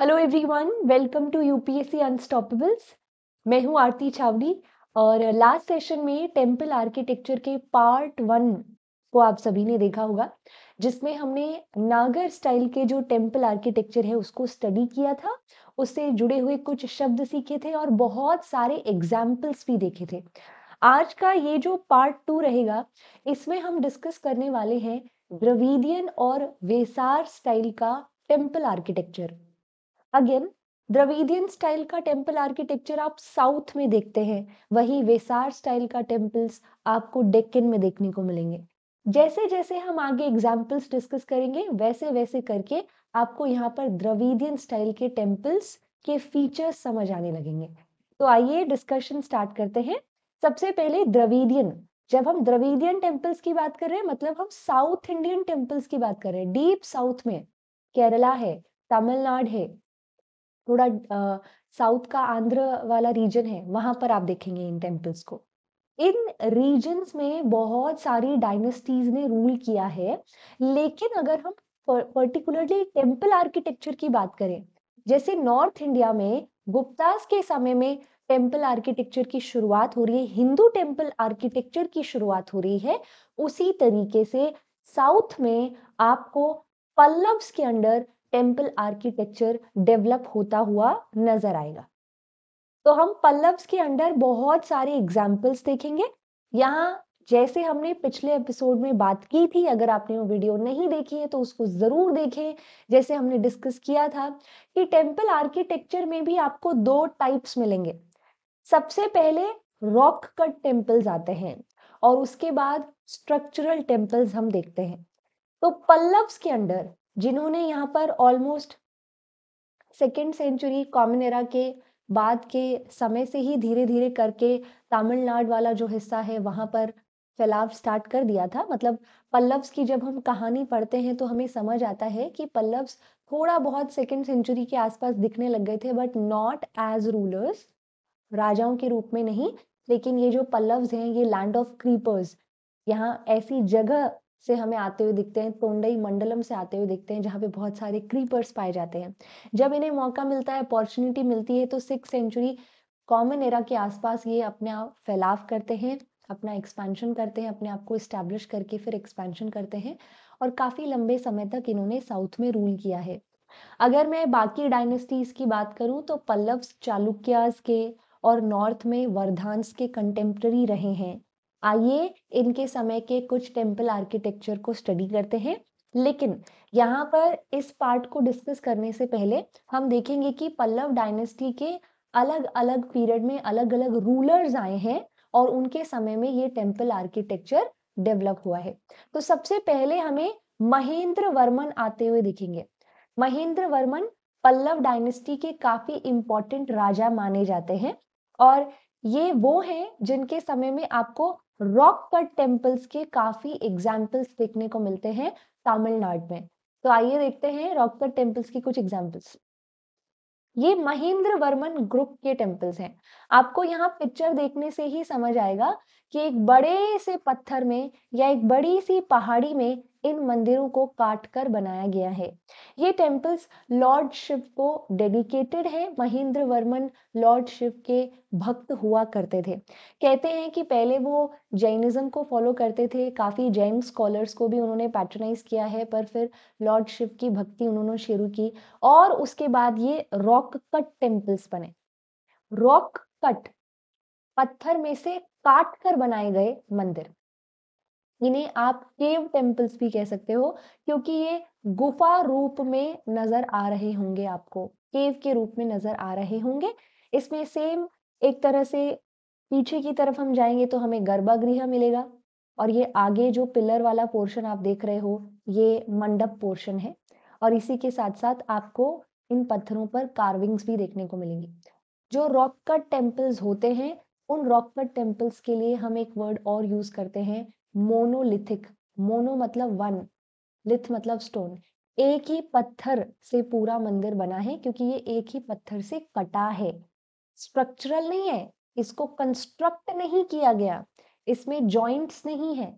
Hello everyone welcome to UPSC unstoppables मैं हूं आरती चावली और लास्ट सेशन में टेम्पल आर्किटेक्चर के पार्ट वन को आप सभी ने देखा होगा जिसमें हमने नागर स्टाइल के जो टेम्पल आर्किटेक्चर है उसको स्टडी किया था उससे जुड़े हुए कुछ शब्द सीखे थे और बहुत सारे एग्जाम्पल्स भी देखे थे आज का ये जो पार्ट टू रहेगा इसमें हम डिस्कस करने वाले हैं द्रविडियन और वेसार स्टाइल का temple architecture again Dravidian style का टेम्पल आर्किटेक्चर आप साउथ में देखते हैं वही वेसार स्टाइल का टेम्पल्स आपको डेक्किन में देखने को मिलेंगे जैसे जैसे हम आगे एग्जाम्पल्स डिस्कस करेंगे वैसे वैसे करके आपको यहाँ पर द्रविडियन स्टाइल के टेम्पल्स के फीचर्स समझ आने लगेंगे तो आइए डिस्कशन स्टार्ट करते हैं सबसे पहले द्रविडियन जब हम द्रविडियन टेम्पल्स की बात कर रहे हैं मतलब हम साउथ इंडियन टेम्पल्स की बात कर रहे हैं डीप साउथ में केरला है तमिलनाडु है थोड़ा साउथ का आंध्र वाला रीजन है वहां पर आप देखेंगे इन टेम्पल्स को इन रीजन्स में बहुत सारी डायनेस्टीज ने रूल किया है लेकिन अगर हम पर्टिकुलरली टेम्पल आर्किटेक्चर की बात करें जैसे नॉर्थ इंडिया में गुप्तास के समय में टेम्पल आर्किटेक्चर की शुरुआत हो रही है हिंदू टेम्पल आर्किटेक्चर की शुरुआत हो रही है उसी तरीके से साउथ में आपको पल्लव्स के अंडर टेम्पल आर्किटेक्चर डेवलप होता हुआ नजर आएगा तो हम पल्लव्स के अंडर बहुत सारे एग्जाम्पल्स देखेंगे यहाँ जैसे हमने पिछले एपिसोड में बात की थी अगर आपने वो वीडियो नहीं देखी है तो उसको ज़रूर देखें जैसे हमने डिस्कस किया था कि टेम्पल आर्किटेक्चर में भी आपको दो टाइप्स मिलेंगे सबसे पहले रॉक कट टेम्पल्स आते हैं और उसके बाद स्ट्रक्चरल टेम्पल्स हम देखते हैं तो पल्लव्स के अंडर जिन्होंने यहाँ पर almost second century common era के बाद के समय से ही धीरे धीरे करके तमिलनाडु वाला जो हिस्सा है वहाँ पर फैलाव स्टार्ट कर दिया था मतलब पल्लव्स की जब हम कहानी पढ़ते हैं तो हमें समझ आता है कि पल्लव्स थोड़ा बहुत सेकेंड सेंचुरी के आसपास दिखने लग गए थे बट नॉट एज रूलर्स राजाओं के रूप में नहीं लेकिन ये जो पल्लव्स हैं ये लैंड ऑफ क्रीपर्स यहाँ ऐसी जगह से हमें आते हुए दिखते हैं कोंडई मंडलम से आते हुए दिखते हैं जहाँ पे बहुत सारे क्रीपर्स पाए जाते हैं जब इन्हें मौका मिलता है अपॉर्चुनिटी मिलती है तो सिक्स सेंचुरी कॉमन एरा के आसपास ये अपने आप फैलाव करते हैं अपना एक्सपेंशन करते हैं अपने आप को इस्टेब्लिश करके फिर एक्सपेंशन करते हैं और काफ़ी लंबे समय तक इन्होंने साउथ में रूल किया है अगर मैं बाकी डायनेस्टीज़ की बात करूं तो पल्लव्स चालुक्यास के और नॉर्थ में वर्धांस के कंटेम्प्रेरी रहे हैं आइए इनके समय के कुछ टेम्पल आर्किटेक्चर को स्टडी करते हैं लेकिन यहाँ पर इस पार्ट को डिस्कस करने से पहले हम देखेंगे कि पल्लव डायनेस्टी के अलग अलग पीरियड में अलग अलग रूलर्स आए हैं और उनके समय में ये टेम्पल आर्किटेक्चर डेवलप हुआ है तो सबसे पहले हमें महेंद्र वर्मन आते हुए दिखेंगे महेंद्र वर्मन पल्लव डायनेस्टी के काफी इंपॉर्टेंट राजा माने जाते हैं और ये वो हैं जिनके समय में आपको रॉक कट टेम्पल्स के काफी एग्जाम्पल्स देखने को मिलते हैं तमिलनाडु में तो आइए देखते हैं रॉक कट टेम्पल्स की कुछ एग्जाम्पल्स ये महेंद्र वर्मन ग्रुप के टेम्पल्स हैं आपको यहाँ पिक्चर देखने से ही समझ आएगा कि एक बड़े से पत्थर में या एक बड़ी सी पहाड़ी में इन मंदिरों को काट कर बनाया गया है ये टेम्पल्स लॉर्ड शिव को डेडिकेटेड है महेंद्र वर्मन लॉर्ड शिव के भक्त हुआ करते थे कहते हैं कि पहले वो जैनिज्म को फॉलो करते थे काफ़ी जैन स्कॉलर्स को भी उन्होंने पैटर्नाइज किया है पर फिर लॉर्ड शिव की भक्ति उन्होंने शुरू की और उसके बाद ये रॉक कट टेम्पल्स बने रॉक कट पत्थर में से काट कर बनाए गए मंदिर इन्हें आप केव टेम्पल्स भी कह सकते हो क्योंकि ये गुफा रूप में नजर आ रहे होंगे आपको केव के रूप में नजर आ रहे होंगे इसमें सेम एक तरह से पीछे की तरफ हम जाएंगे तो हमें गर्भागृह मिलेगा और ये आगे जो पिलर वाला पोर्शन आप देख रहे हो ये मंडप पोर्शन है और इसी के साथ साथ आपको इन पत्थरों पर कार्विंग्स भी देखने को मिलेंगी जो रॉक कट टेम्पल्स होते हैं उन रॉक कट टेम्पल्स के लिए हम एक वर्ड और यूज करते हैं मोनोलिथिक मोनो मतलब वन लिथ मतलब स्टोन एक ही पत्थर से पूरा मंदिर बना है क्योंकि ये एक ही पत्थर से कटा है स्ट्रक्चरल नहीं है इसको कंस्ट्रक्ट नहीं किया गया इसमें जॉइंट्स नहीं है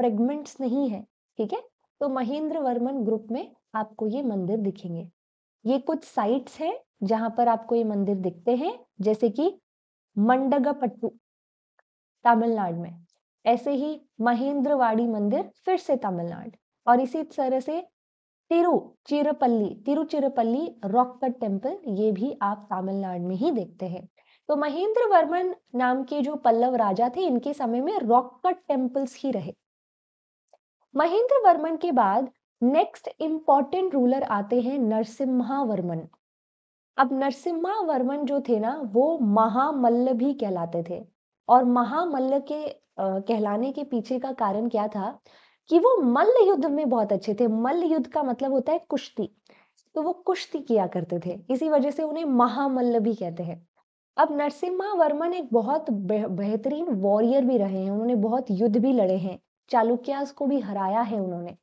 फ्रेगमेंट्स नहीं है ठीक है तो महेंद्र वर्मन ग्रुप में आपको ये मंदिर दिखेंगे ये कुछ साइट्स हैं जहां पर आपको ये मंदिर दिखते हैं जैसे कि मंडगपट्टू तमिलनाडु में ऐसे ही महेंद्रवाड़ी मंदिर फिर से तमिलनाडु और इसी तरह से Tiruchirappalli Tiruchirappalli rock cut temple ये भी आप तमिलनाडु में ही देखते हैं तो महेंद्र वर्मन नाम के जो पल्लव राजा थे इनके समय में रॉक कट टेम्पल्स ही रहे महेंद्र वर्मन के बाद नेक्स्ट इंपॉर्टेंट रूलर आते हैं नरसिम्हा वर्मन अब नरसिम्हा वर्मन जो थे ना वो महामल्ल भी कहलाते थे और महामल्ल के आ, कहलाने के पीछे का कारण क्या था कि वो मल्ल युद्ध में बहुत अच्छे थे मल्ल युद्ध का मतलब होता है कुश्ती तो वो कुश्ती किया करते थे इसी वजह से उन्हें महामल्ल भी कहते हैं अब नरसिम्हा वर्मन एक बहुत बेहतरीन वॉरियर भी रहे हैं उन्होंने बहुत युद्ध भी लड़े हैं चालुक्यास को भी हराया है उन्होंने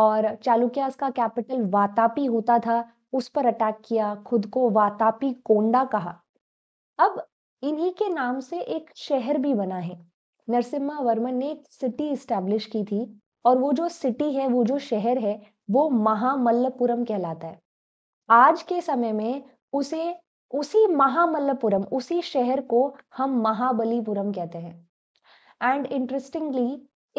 और चालुक्यास का कैपिटल वातापी होता था उस पर अटैक किया खुद को वातापी कोंडा कहा अब इन्हीं के नाम से एक शहर भी बना है नरसिम्हा वर्मन ने एक सिटी इस्टेब्लिश की थी और वो जो सिटी है वो जो शहर है वो महामल्लपुरम कहलाता है आज के समय में उसे उसी महामल्लपुरम उसी शहर को हम महाबलीपुरम कहते हैं एंड इंटरेस्टिंगली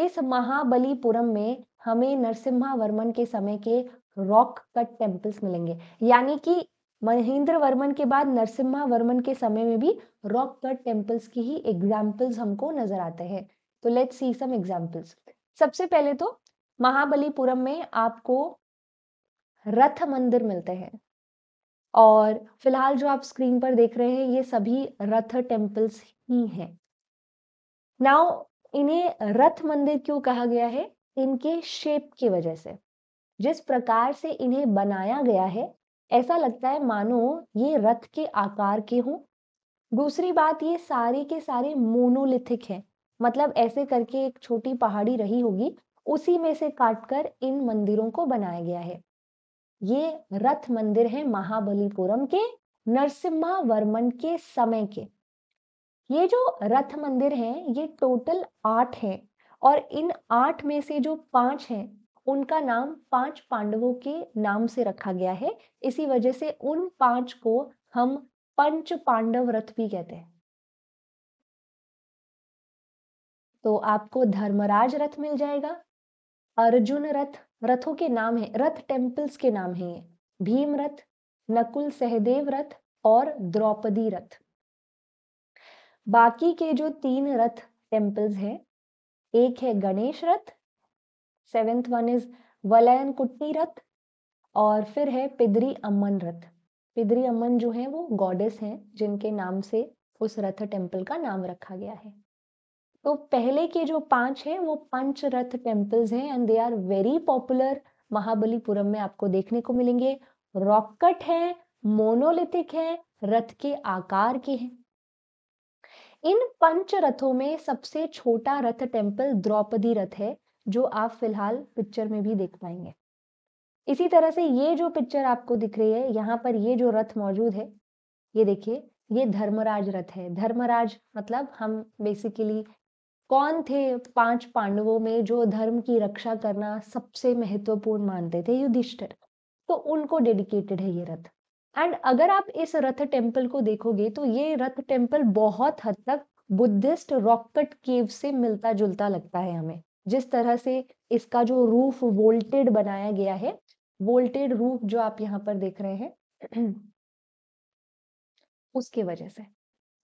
इस महाबलीपुरम में हमें नरसिम्हा वर्मन के समय के रॉक कट टेम्पल्स मिलेंगे यानी कि महेंद्र वर्मन के बाद नरसिम्हा वर्मन के समय में भी रॉक कट टेम्पल्स की ही एग्जाम्पल्स हमको नजर आते हैं तो लेट सी सम एग्जाम्पल्स सबसे पहले तो महाबलीपुरम में आपको रथ मंदिर मिलते हैं और फिलहाल जो आप स्क्रीन पर देख रहे हैं ये सभी रथ टेम्पल्स ही हैं नाउ इन्हें रथ मंदिर क्यों कहा गया है इनके शेप की वजह से जिस प्रकार से इन्हें बनाया गया है ऐसा लगता है मानो ये रथ के आकार के हों दूसरी बात ये सारे के सारे मोनोलिथिक हैं मतलब ऐसे करके एक छोटी पहाड़ी रही होगी उसी में से काटकर इन मंदिरों को बनाया गया है ये रथ मंदिर है महाबलीपुरम के नरसिम्हा वर्मन के समय के ये जो रथ मंदिर हैं ये टोटल आठ हैं और इन आठ में से जो पांच हैं उनका नाम पांच पांडवों के नाम से रखा गया है इसी वजह से उन पांच को हम पंच पांडव रथ भी कहते हैं तो आपको धर्मराज रथ मिल जाएगा अर्जुन रथ रथों के नाम है रथ टेम्पल्स के नाम है ये भीम रथ नकुल सहदेव रथ और द्रौपदी रथ बाकी के जो तीन रथ टेम्पल्स हैं एक है Ganesh Ratha seventh one is Valaiyan Kuttai Ratha और फिर है पिदरी अम्मन रथ पिदरी अम्मन जो है वो गॉडेस हैं जिनके नाम से उस रथ टेम्पल का नाम रखा गया है तो पहले के जो पांच हैं वो पंच रथ टेम्पल्स हैं and they are very popular Mahabalipuram में आपको देखने को मिलेंगे रॉकट है मोनोलिथिक है रथ के आकार के हैं इन पंच रथों में सबसे छोटा रथ टेम्पल द्रौपदी रथ है जो आप फिलहाल पिक्चर में भी देख पाएंगे इसी तरह से ये जो पिक्चर आपको दिख रही है यहाँ पर ये जो रथ मौजूद है ये देखिए ये धर्मराज रथ है धर्मराज मतलब हम बेसिकली कौन थे पांच पांडवों में जो धर्म की रक्षा करना सबसे महत्वपूर्ण मानते थे युधिष्ठिर तो उनको डेडिकेटेड है ये रथ एंड अगर आप इस रथ टेम्पल को देखोगे तो ये रथ टेम्पल बहुत हद तक बुद्धिस्ट रॉकेट केव से मिलता जुलता लगता है हमें जिस तरह से इसका जो रूफ वोल्टेड बनाया गया है वोल्टेड रूफ जो आप यहाँ पर देख रहे हैं उसके वजह से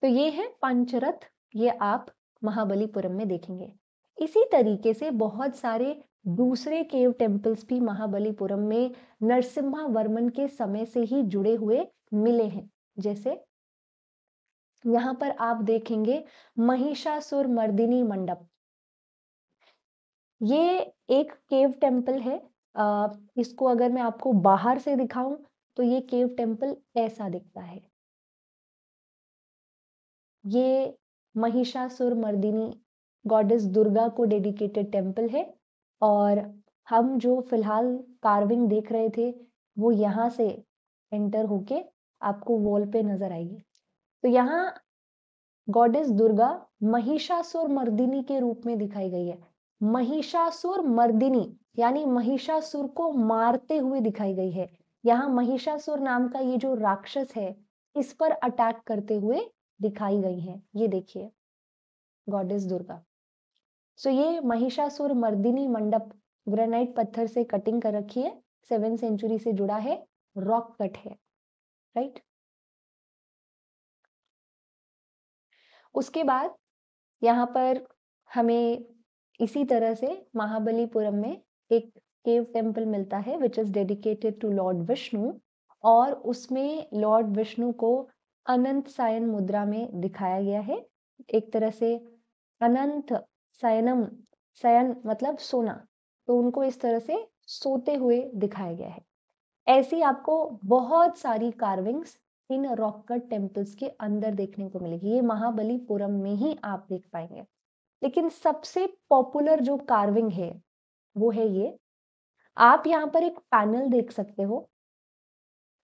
तो ये है पंचरथ ये आप महाबलीपुरम में देखेंगे इसी तरीके से बहुत सारे दूसरे केव टेम्पल्स भी महाबलीपुरम में नरसिम्हा वर्मन के समय से ही जुड़े हुए मिले हैं जैसे यहाँ पर आप देखेंगे महिषासुर मर्दिनी मंडप ये एक केव टेम्पल है इसको अगर मैं आपको बाहर से दिखाऊं तो ये केव टेम्पल ऐसा दिखता है ये महिषासुर मर्दिनी गॉडेस दुर्गा को डेडिकेटेड टेम्पल है और हम जो फिलहाल कार्विंग देख रहे थे वो यहाँ से एंटर होके आपको वॉल पे नजर आएगी तो यहाँ गॉडेस दुर्गा महिषासुर मर्दिनी के रूप में दिखाई गई है महिषासुर मर्दिनी यानी महिषासुर को मारते हुए दिखाई गई है यहाँ महिषासुर नाम का ये जो राक्षस है इस पर अटैक करते हुए दिखाई गई है ये देखिए गॉड इज दुर्गा सो ये महिषासुर मर्दिनी मंडप ग्रेनाइट पत्थर से कटिंग कर रखी है सेवन सेंचुरी से जुड़ा है रॉक कट है राइट उसके बाद यहाँ पर हमें इसी तरह से महाबलीपुरम में एक केव टेम्पल मिलता है which is dedicated to lord Vishnu और उसमें लॉर्ड विष्णु को अनंत सायन मुद्रा में दिखाया गया है एक तरह से अनंत सायनम सयन मतलब सोना तो उनको इस तरह से सोते हुए दिखाया गया है ऐसी आपको बहुत सारी carvings in rock cut temples के अंदर देखने को मिलेगी ये महाबलीपुरम में ही आप देख पाएंगे लेकिन सबसे पॉपुलर जो कार्विंग है वो है ये आप यहाँ पर एक पैनल देख सकते हो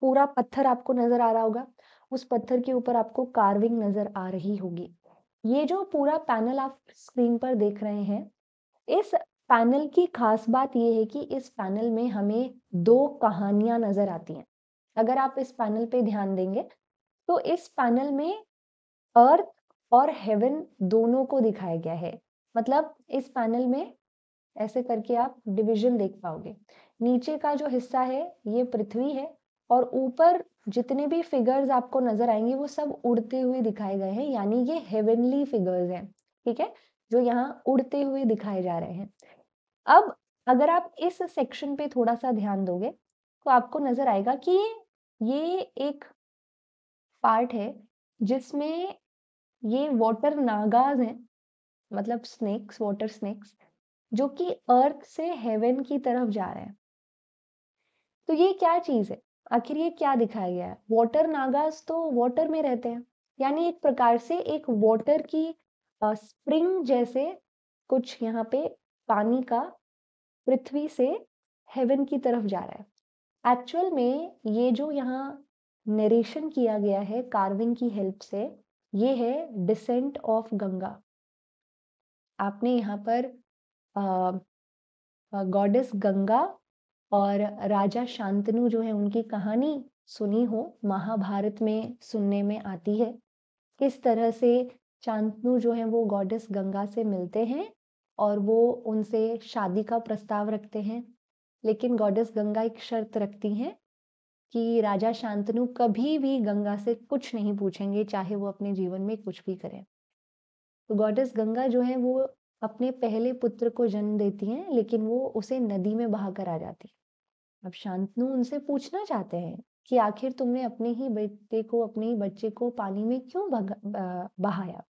पूरा पत्थर आपको नजर आ रहा होगा उस पत्थर के ऊपर आपको कार्विंग नजर आ रही होगी ये जो पूरा पैनल आप स्क्रीन पर देख रहे हैं इस पैनल की खास बात यह है कि इस पैनल में हमें दो कहानियां नजर आती हैं अगर आप इस पैनल पे ध्यान देंगे तो इस पैनल में अर्थ और हेवन दोनों को दिखाया गया है मतलब इस पैनल में ऐसे करके आप डिवीजन देख पाओगे नीचे का जो हिस्सा है ये पृथ्वी है और ऊपर जितने भी फिगर्स आपको नजर आएंगे वो सब उड़ते हुए दिखाए गए हैं यानी ये हेवनली फिगर्स हैं ठीक है जो यहाँ उड़ते हुए दिखाए जा रहे हैं अब अगर आप इस सेक्शन पे थोड़ा सा ध्यान दोगे तो आपको नजर आएगा कि ये एक पार्ट है जिसमें ये वाटर नागाज हैं मतलब स्नेक्स वाटर स्नेक्स जो कि अर्थ से हेवन की तरफ जा रहे हैं तो ये क्या चीज है आखिर ये क्या दिखाया गया है वाटर नागाज तो वाटर में रहते हैं यानी एक प्रकार से एक वाटर की स्प्रिंग जैसे कुछ यहाँ पे पानी का पृथ्वी से हेवन की तरफ जा रहा है एक्चुअल में ये जो यहाँ नरेशन किया गया है कार्विंग की हेल्प से ये है डिसेंट ऑफ गंगा आपने यहाँ पर गॉडेस गंगा और राजा शांतनु जो है उनकी कहानी सुनी हो महाभारत में सुनने में आती है किस तरह से शांतनु जो है वो गॉडेस गंगा से मिलते हैं और वो उनसे शादी का प्रस्ताव रखते हैं लेकिन गॉडेस गंगा एक शर्त रखती हैं कि राजा शांतनु कभी भी गंगा से कुछ नहीं पूछेंगे चाहे वो अपने जीवन में कुछ भी करें तो गॉडेस गंगा जो है वो अपने पहले पुत्र को जन्म देती हैं लेकिन वो उसे नदी में बहाकर आ जाती है अब शांतनु उनसे पूछना चाहते हैं कि आखिर तुमने अपने ही बेटे को अपने ही बच्चे को पानी में क्यों बहाया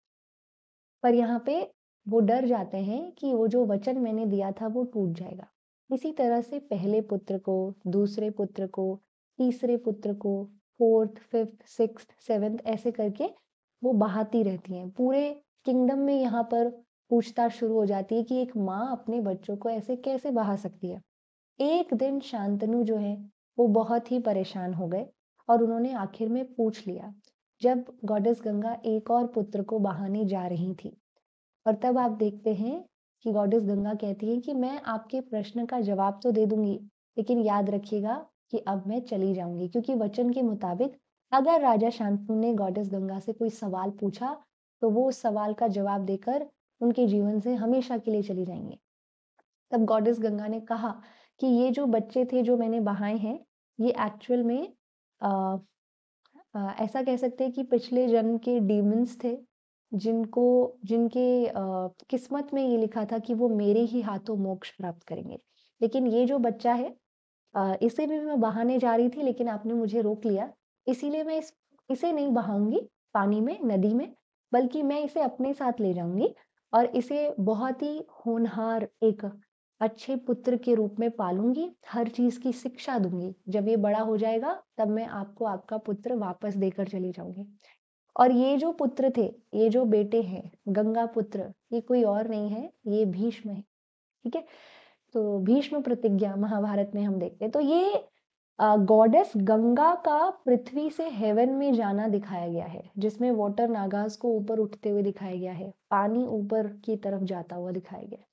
पर यहाँ पे वो डर जाते हैं कि वो जो वचन मैंने दिया था वो टूट जाएगा इसी तरह से पहले पुत्र को दूसरे पुत्र को तीसरे पुत्र को फोर्थ फिफ्थ सिक्स सेवेंथ ऐसे करके वो बहाती रहती हैं पूरे किंगडम में यहाँ पर पूछताछ शुरू हो जाती है कि एक माँ अपने बच्चों को ऐसे कैसे बहा सकती है एक दिन शांतनु जो है वो बहुत ही परेशान हो गए और उन्होंने आखिर में पूछ लिया जब गॉडेस गंगा एक और पुत्र को बहाने जा रही थी और तब आप देखते हैं कि गॉडेस गंगा कहती है कि मैं आपके प्रश्न का जवाब तो दे दूंगी लेकिन याद रखिएगा कि अब मैं चली जाऊंगी क्योंकि वचन के मुताबिक अगर राजा शांतनु ने गॉडेस गंगा से कोई सवाल पूछा तो वो उस सवाल का जवाब देकर उनके जीवन से हमेशा के लिए चली जाएंगे तब गॉडेस गंगा ने कहा कि ये जो बच्चे थे जो मैंने बहाए हैं ये एक्चुअल में आ, आ, ऐसा कह सकते हैं कि पिछले जन्म के डीमंस थे जिनको जिनके आ, किस्मत में ये लिखा था कि वो मेरे ही हाथों मोक्ष प्राप्त करेंगे लेकिन ये जो बच्चा है इसे भी मैं बहाने जा रही थी लेकिन आपने मुझे रोक लिया, इसीलिए मैं इस इसे नहीं बहाऊंगी पानी में, नदी में, बल्कि मैं इसे अपने साथ ले जाऊंगी और इसे बहुत ही होनहार एक अच्छे पुत्र के रूप में पालूंगी हर चीज़ की शिक्षा दूंगी जब ये बड़ा हो जाएगा, तब मैं आपको आपका पुत्र वापस देकर चली जाऊंगी और ये जो पुत्र थे, ये जो बेटे हैं, पुत्र ये कोई और नहीं है, ये भीष्म है ठीक है? तो भीष्म प्रतिज्ञा महाभारत में हम देखते हैं तो ये गॉडेस गंगा का पृथ्वी से हेवन में जाना दिखाया गया है जिसमें वाटर नागास को ऊपर उठते हुए दिखाया गया है पानी ऊपर की तरफ जाता हुआ दिखाया गया है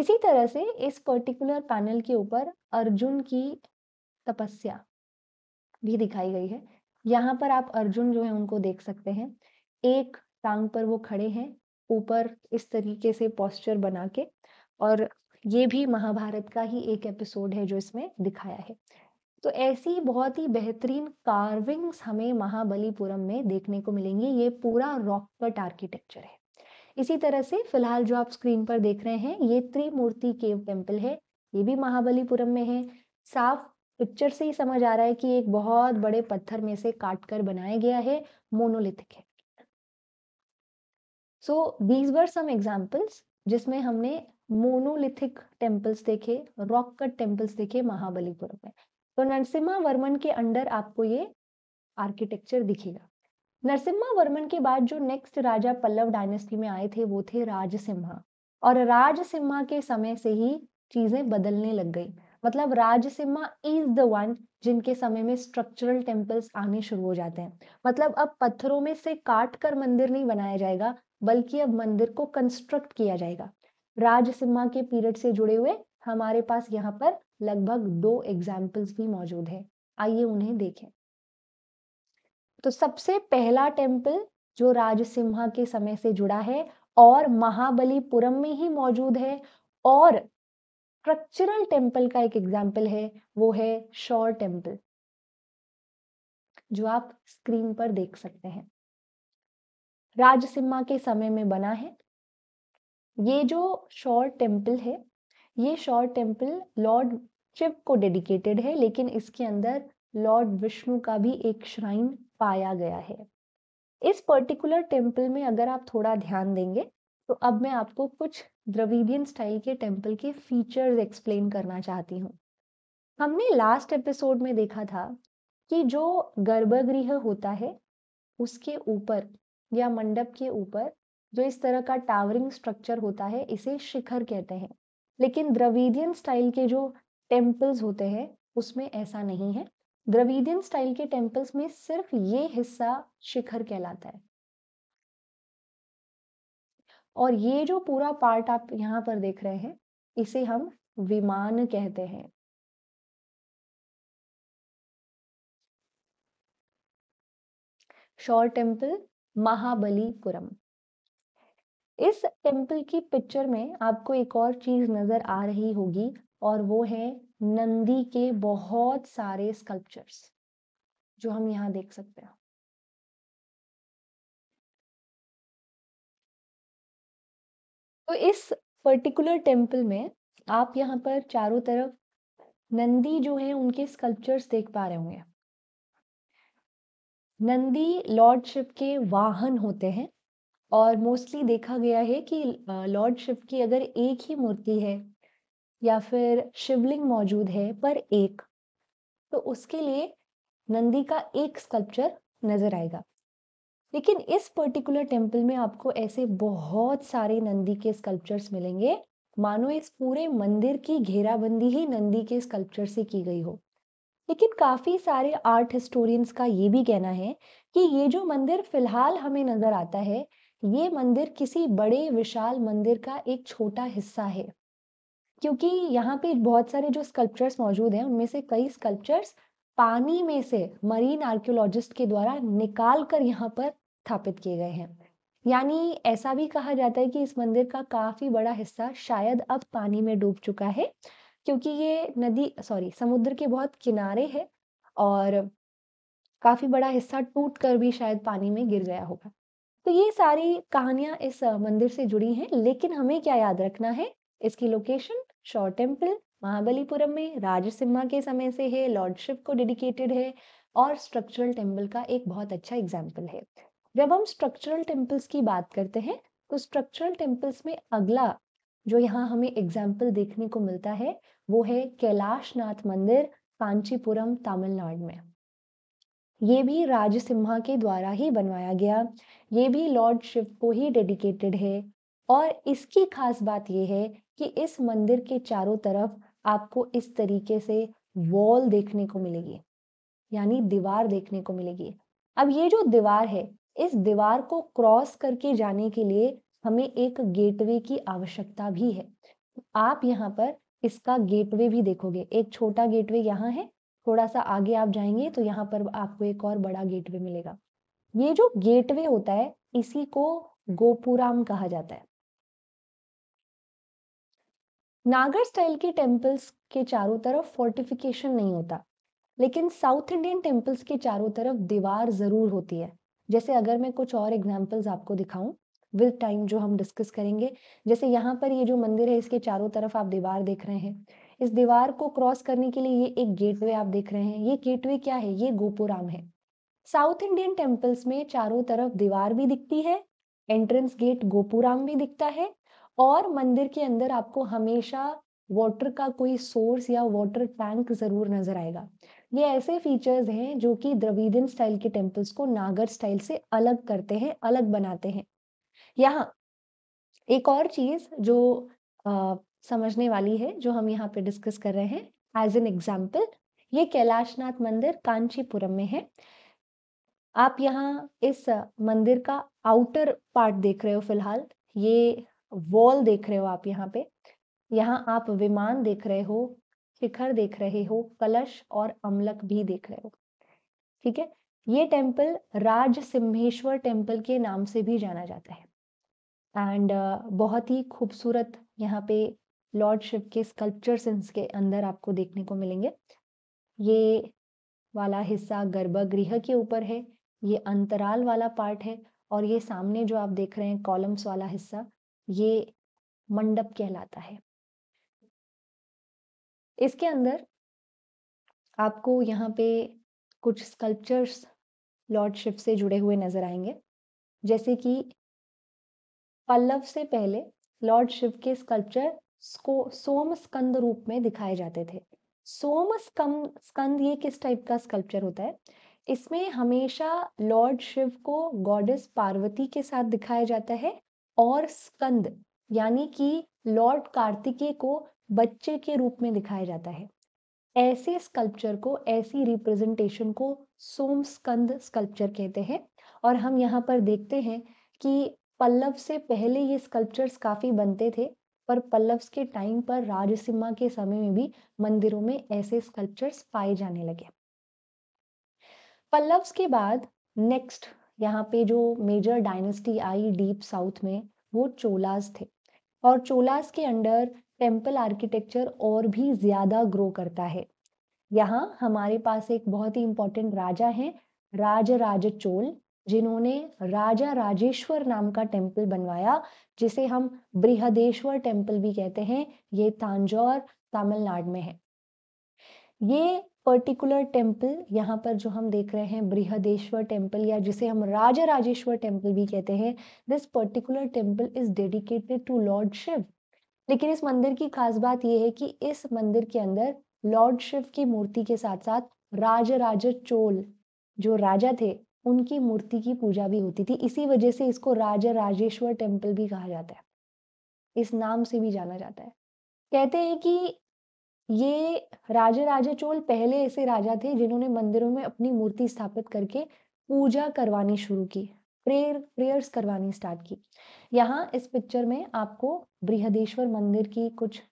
इसी तरह से इस पर्टिकुलर पैनल के ऊपर अर्जुन की तपस्या भी दिखाई गई है यहाँ पर आप अर्जुन जो है उनको देख सकते हैं एक टांग पर वो खड़े हैं ऊपर इस तरीके से पॉस्चर बना के और ये भी महाभारत का ही एक एपिसोड है जो इसमें दिखाया है तो ऐसी बहुत ही बेहतरीन कार्विंग्स हमें महाबलीपुरम में देखने को मिलेंगी ये पूरा रॉक कट आर्किटेक्चर है इसी तरह से फिलहाल जो आप स्क्रीन पर देख रहे हैं ये त्रिमूर्ति केव टेम्पल है ये भी महाबलीपुरम में है साफ पिक्चर से ही समझ आ रहा है कि एक बहुत बड़े पत्थर में से काट कर बनाया गया है मोनोलिथिक है so these were some examples जिसमें हमने मोनोलिथिक टेम्पल्स देखे रॉक कट टेम्पल्स देखे महाबलीपुरम में तो नरसिम्हा वर्मन के अंडर आपको ये आर्किटेक्चर दिखेगा नरसिम्हा वर्मन के बाद जो नेक्स्ट राजा पल्लव डायनेस्टी में आए थे वो थे राजसिम्हा और राजसिम्हा के समय से ही चीजें बदलने लग गई मतलब राजसिम्हा इज द वन जिनके समय में स्ट्रक्चरल टेम्पल्स आने शुरू हो जाते हैं मतलब अब पत्थरों में से काट कर मंदिर नहीं बनाया जाएगा बल्कि अब मंदिर को कंस्ट्रक्ट किया जाएगा राजसिम्हा के पीरियड से जुड़े हुए हमारे पास यहाँ पर लगभग दो एग्जाम्पल्स भी मौजूद है आइए उन्हें देखें तो सबसे पहला टेम्पल जो राजसिम्हा के समय से जुड़ा है और महाबलीपुरम में ही मौजूद है और स्ट्रक्चरल टेम्पल का एक एग्जाम्पल है वो है शोर टेम्पल जो आप स्क्रीन पर देख सकते हैं राजसिम्हा के समय में बना है ये जो शॉर टेम्पल है ये शॉर टेम्पल लॉर्ड शिव को डेडिकेटेड है लेकिन इसके अंदर लॉर्ड विष्णु का भी एक श्राइन पाया गया है इस पर्टिकुलर टेम्पल में अगर आप थोड़ा ध्यान देंगे तो अब मैं आपको कुछ द्रविडियन स्टाइल के टेम्पल के फीचर्स एक्सप्लेन करना चाहती हूँ हमने लास्ट एपिसोड में देखा था कि जो गर्भगृह होता है उसके ऊपर या मंडप के ऊपर जो इस तरह का टावरिंग स्ट्रक्चर होता है इसे शिखर कहते हैं लेकिन द्रविडियन स्टाइल के जो टेम्पल्स होते हैं उसमें ऐसा नहीं है द्रविडियन स्टाइल के टेम्पल्स में सिर्फ ये हिस्सा शिखर कहलाता है और ये जो पूरा पार्ट आप यहाँ पर देख रहे हैं इसे हम विमान कहते हैं शॉर्ट टेम्पल महाबलीपुरम इस टेम्पल की पिक्चर में आपको एक और चीज नजर आ रही होगी और वो है नंदी के बहुत सारे स्कल्पचर्स जो हम यहाँ देख सकते हैं तो इस पर्टिकुलर टेम्पल में आप यहाँ पर चारों तरफ नंदी जो है उनके स्कल्पचर्स देख पा रहे होंगे नंदी लॉर्डशिप के वाहन होते हैं और मोस्टली देखा गया है कि लॉर्ड शिव की अगर एक ही मूर्ति है या फिर शिवलिंग मौजूद है पर एक तो उसके लिए नंदी का एक स्कल्पचर नजर आएगा लेकिन इस पर्टिकुलर टेम्पल में आपको ऐसे बहुत सारे नंदी के स्कल्पचर्स मिलेंगे मानो इस पूरे मंदिर की घेराबंदी ही नंदी के स्कल्पचर से की गई हो लेकिन काफ़ी सारे आर्ट हिस्टोरियंस का ये भी कहना है कि ये जो मंदिर फिलहाल हमें नज़र आता है ये मंदिर किसी बड़े विशाल मंदिर का एक छोटा हिस्सा है क्योंकि यहाँ पे बहुत सारे जो स्कल्पचर्स मौजूद हैं उनमें से कई स्कल्पचर्स पानी में से मरीन आर्कियोलॉजिस्ट के द्वारा निकाल कर यहाँ पर स्थापित किए गए हैं यानी ऐसा भी कहा जाता है कि इस मंदिर का काफी बड़ा हिस्सा शायद अब पानी में डूब चुका है क्योंकि ये नदी सॉरी समुद्र के बहुत किनारे है और काफी बड़ा हिस्सा टूट कर भी शायद पानी में गिर गया होगा तो ये सारी कहानियां इस मंदिर से जुड़ी हैं लेकिन हमें क्या याद रखना है इसकी लोकेशन शॉर टेम्पल महाबलीपुरम में राजसिम्हा के समय से है लॉर्डशिप को डेडिकेटेड है और स्ट्रक्चरल टेम्पल का एक बहुत अच्छा एग्जाम्पल है जब हम स्ट्रक्चरल टेम्पल्स की बात करते हैं तो स्ट्रक्चरल टेम्पल्स में अगला जो यहाँ हमें एग्जाम्पल देखने को मिलता है वो है कैलाश नाथ मंदिर कांचीपुरम तमिलनाडु में ये भी राज सिम्हा के द्वारा ही बनवाया गया ये भी लॉर्ड शिव को ही डेडिकेटेड है और इसकी खास बात यह है कि इस मंदिर के चारों तरफ आपको इस तरीके से वॉल देखने को मिलेगी यानी दीवार देखने को मिलेगी अब ये जो दीवार है इस दीवार को क्रॉस करके जाने के लिए हमें एक गेटवे की आवश्यकता भी है आप यहाँ पर इसका गेटवे भी देखोगे एक छोटा गेटवे यहाँ है थोड़ा सा आगे आप जाएंगे तो यहाँ पर आपको एक और बड़ा गेटवे मिलेगा ये जो गेटवे होता है इसी को गोपुराम कहा जाता है नागर स्टाइल के टेम्पल्स के चारों तरफ फोर्टिफिकेशन नहीं होता लेकिन साउथ इंडियन टेम्पल्स के चारों तरफ दीवार जरूर होती है जैसे अगर मैं कुछ और एग्जाम्पल्स आपको दिखाऊं विद टाइम जो हम डिस्कस करेंगे जैसे यहाँ पर ये जो मंदिर है इसके चारों तरफ आप दीवार देख रहे हैं इस दीवार को क्रॉस करने के लिए ये एक गेटवे आप देख रहे हैं ये गेटवे क्या है ये गोपुराम है साउथ इंडियन टेम्पल्स में चारों तरफ दीवार भी दिखती है एंट्रेंस गेट गोपुराम भी दिखता है और मंदिर के अंदर आपको हमेशा वाटर का कोई सोर्स या वाटर टैंक जरूर नजर आएगा ये ऐसे फीचर्स हैं जो कि द्रविडियन स्टाइल के टेम्पल्स को नागर स्टाइल से अलग करते हैं अलग बनाते हैं यहाँ एक और चीज जो समझने वाली है जो हम यहाँ पे डिस्कस कर रहे हैं एज एन एग्जाम्पल ये कैलाशनाथ मंदिर कांचीपुरम में है आप यहाँ इस मंदिर का आउटर पार्ट देख रहे हो फिलहाल ये वॉल देख रहे हो आप यहाँ पे यहाँ आप विमान देख रहे हो शिखर देख रहे हो कलश और अमलक भी देख रहे हो ठीक है ये टेम्पल राज सिम्हेश्वर टेम्पल के नाम से भी जाना जाता है एंड uh, बहुत ही खूबसूरत यहाँ पे लॉर्ड शिव के स्कल्पचर्स इसके अंदर आपको देखने को मिलेंगे ये वाला हिस्सा गर्भगृह के ऊपर है ये अंतराल वाला पार्ट है और ये सामने जो आप देख रहे हैं कॉलम्स वाला हिस्सा ये मंडप कहलाता है इसके अंदर आपको यहाँ पे कुछ स्कल्पचर्स लॉर्ड शिव से जुड़े हुए नजर आएंगे जैसे कि पल्लव से पहले लॉर्ड शिव के स्कल्पचर सोम स्कंद रूप में दिखाए जाते थे सोम स्कंद ये किस टाइप का स्कल्पचर होता है इसमें हमेशा लॉर्ड शिव को गॉडेस पार्वती के साथ दिखाया जाता है और स्कंद यानी कि लॉर्ड कार्तिकेय को बच्चे के रूप में दिखाया जाता है ऐसे स्कल्पचर को ऐसी रिप्रेजेंटेशन को सोम स्कंद स्कल्पचर कहते हैं और हम यहाँ पर देखते हैं कि पल्लव से पहले ये स्कल्पचर्स काफ़ी बनते थे पर पल्लव्स के टाइम पर राजसीमा के समय में भी मंदिरों में ऐसे स्कल्पचर्स पाए जाने लगे पल्लव्स के बाद नेक्स्ट यहाँ पे जो मेजर डायनेस्टी आई डीप साउथ में वो चोलास थे और चोलास के अंडर टेम्पल आर्किटेक्चर और भी ज़्यादा ग्रो करता है यहाँ हमारे पास एक बहुत ही इम्पोर्टेंट राजा है राज राज चोल जिन्होंने राजा राजेश्वर नाम का टेम्पल बनवाया जिसे हम बृहदेश्वर टेम्पल भी कहते हैं ये तांजौर तमिलनाडु में है ये पर्टिकुलर टेम्पल यहाँ पर जो हम देख रहे हैं बृहदेश्वर टेम्पल या जिसे हम राजा राजेश्वर टेम्पल भी कहते हैं this particular temple is dedicated to lord Shiva लेकिन इस मंदिर की खास बात यह है कि इस मंदिर के अंदर लॉर्ड शिव की मूर्ति के साथ साथ राजा राजा चोल जो राजा थे उनकी मूर्ति की पूजा भी होती थी इसी वजह से इसको राजा राजेश्वर टेम्पल भी कहा जाता है इस नाम से भी जाना जाता है कहते हैं कि ये राजा राजा चोल पहले ऐसे राजा थे जिन्होंने मंदिरों में अपनी मूर्ति स्थापित करके पूजा करवानी शुरू की प्रेयर प्रेयर्स करवानी स्टार्ट की यहाँ इस पिक्चर में आपको बृहदेश्वर मंदिर की कुछ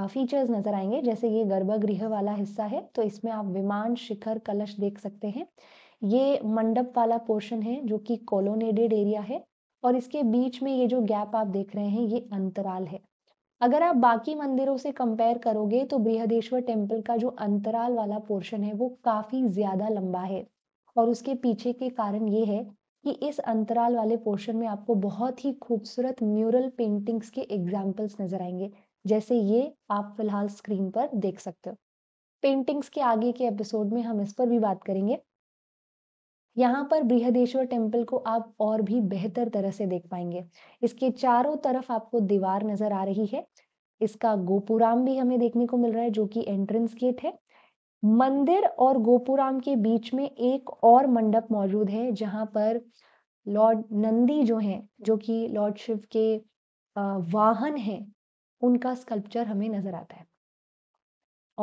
फीचर्स नजर आएंगे जैसे ये गर्भगृह वाला हिस्सा है तो इसमें आप विमान शिखर कलश देख सकते हैं ये मंडप वाला पोर्शन है जो कि कॉलोनेडेड एरिया है और इसके बीच में ये जो गैप आप देख रहे हैं ये अंतराल है अगर आप बाकी मंदिरों से कंपेयर करोगे तो बृहदेश्वर टेम्पल का जो अंतराल वाला पोर्शन है वो काफ़ी ज़्यादा लंबा है और उसके पीछे के कारण ये है कि इस अंतराल वाले पोर्शन में आपको बहुत ही खूबसूरत म्यूरल पेंटिंग्स के एग्जाम्पल्स नज़र आएंगे जैसे ये आप फिलहाल स्क्रीन पर देख सकते हो पेंटिंग्स के आगे के एपिसोड में हम इस पर भी बात करेंगे यहाँ पर बृहदेश्वर टेम्पल को आप और भी बेहतर तरह से देख पाएंगे इसके चारों तरफ आपको दीवार नजर आ रही है इसका गोपुराम भी हमें देखने को मिल रहा है जो कि एंट्रेंस गेट है मंदिर और गोपुराम के बीच में एक और मंडप मौजूद है जहाँ पर लॉर्ड नंदी जो हैं जो कि लॉर्ड शिव के वाहन हैं उनका स्कल्पचर हमें नजर आता है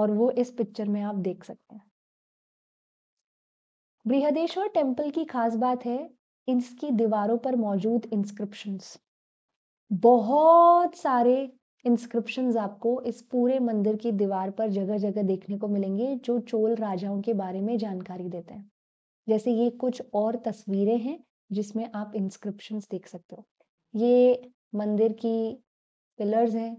और वो इस पिक्चर में आप देख सकते हैं बृहदेश्वर टेम्पल की खास बात है इसकी दीवारों पर मौजूद इंस्क्रिप्शन बहुत सारे इंस्क्रिप्शन आपको इस पूरे मंदिर की दीवार पर जगह जगह देखने को मिलेंगे जो चोल राजाओं के बारे में जानकारी देते हैं जैसे ये कुछ और तस्वीरें हैं जिसमें आप इंस्क्रिप्शन देख सकते हो ये मंदिर की पिलर्स हैं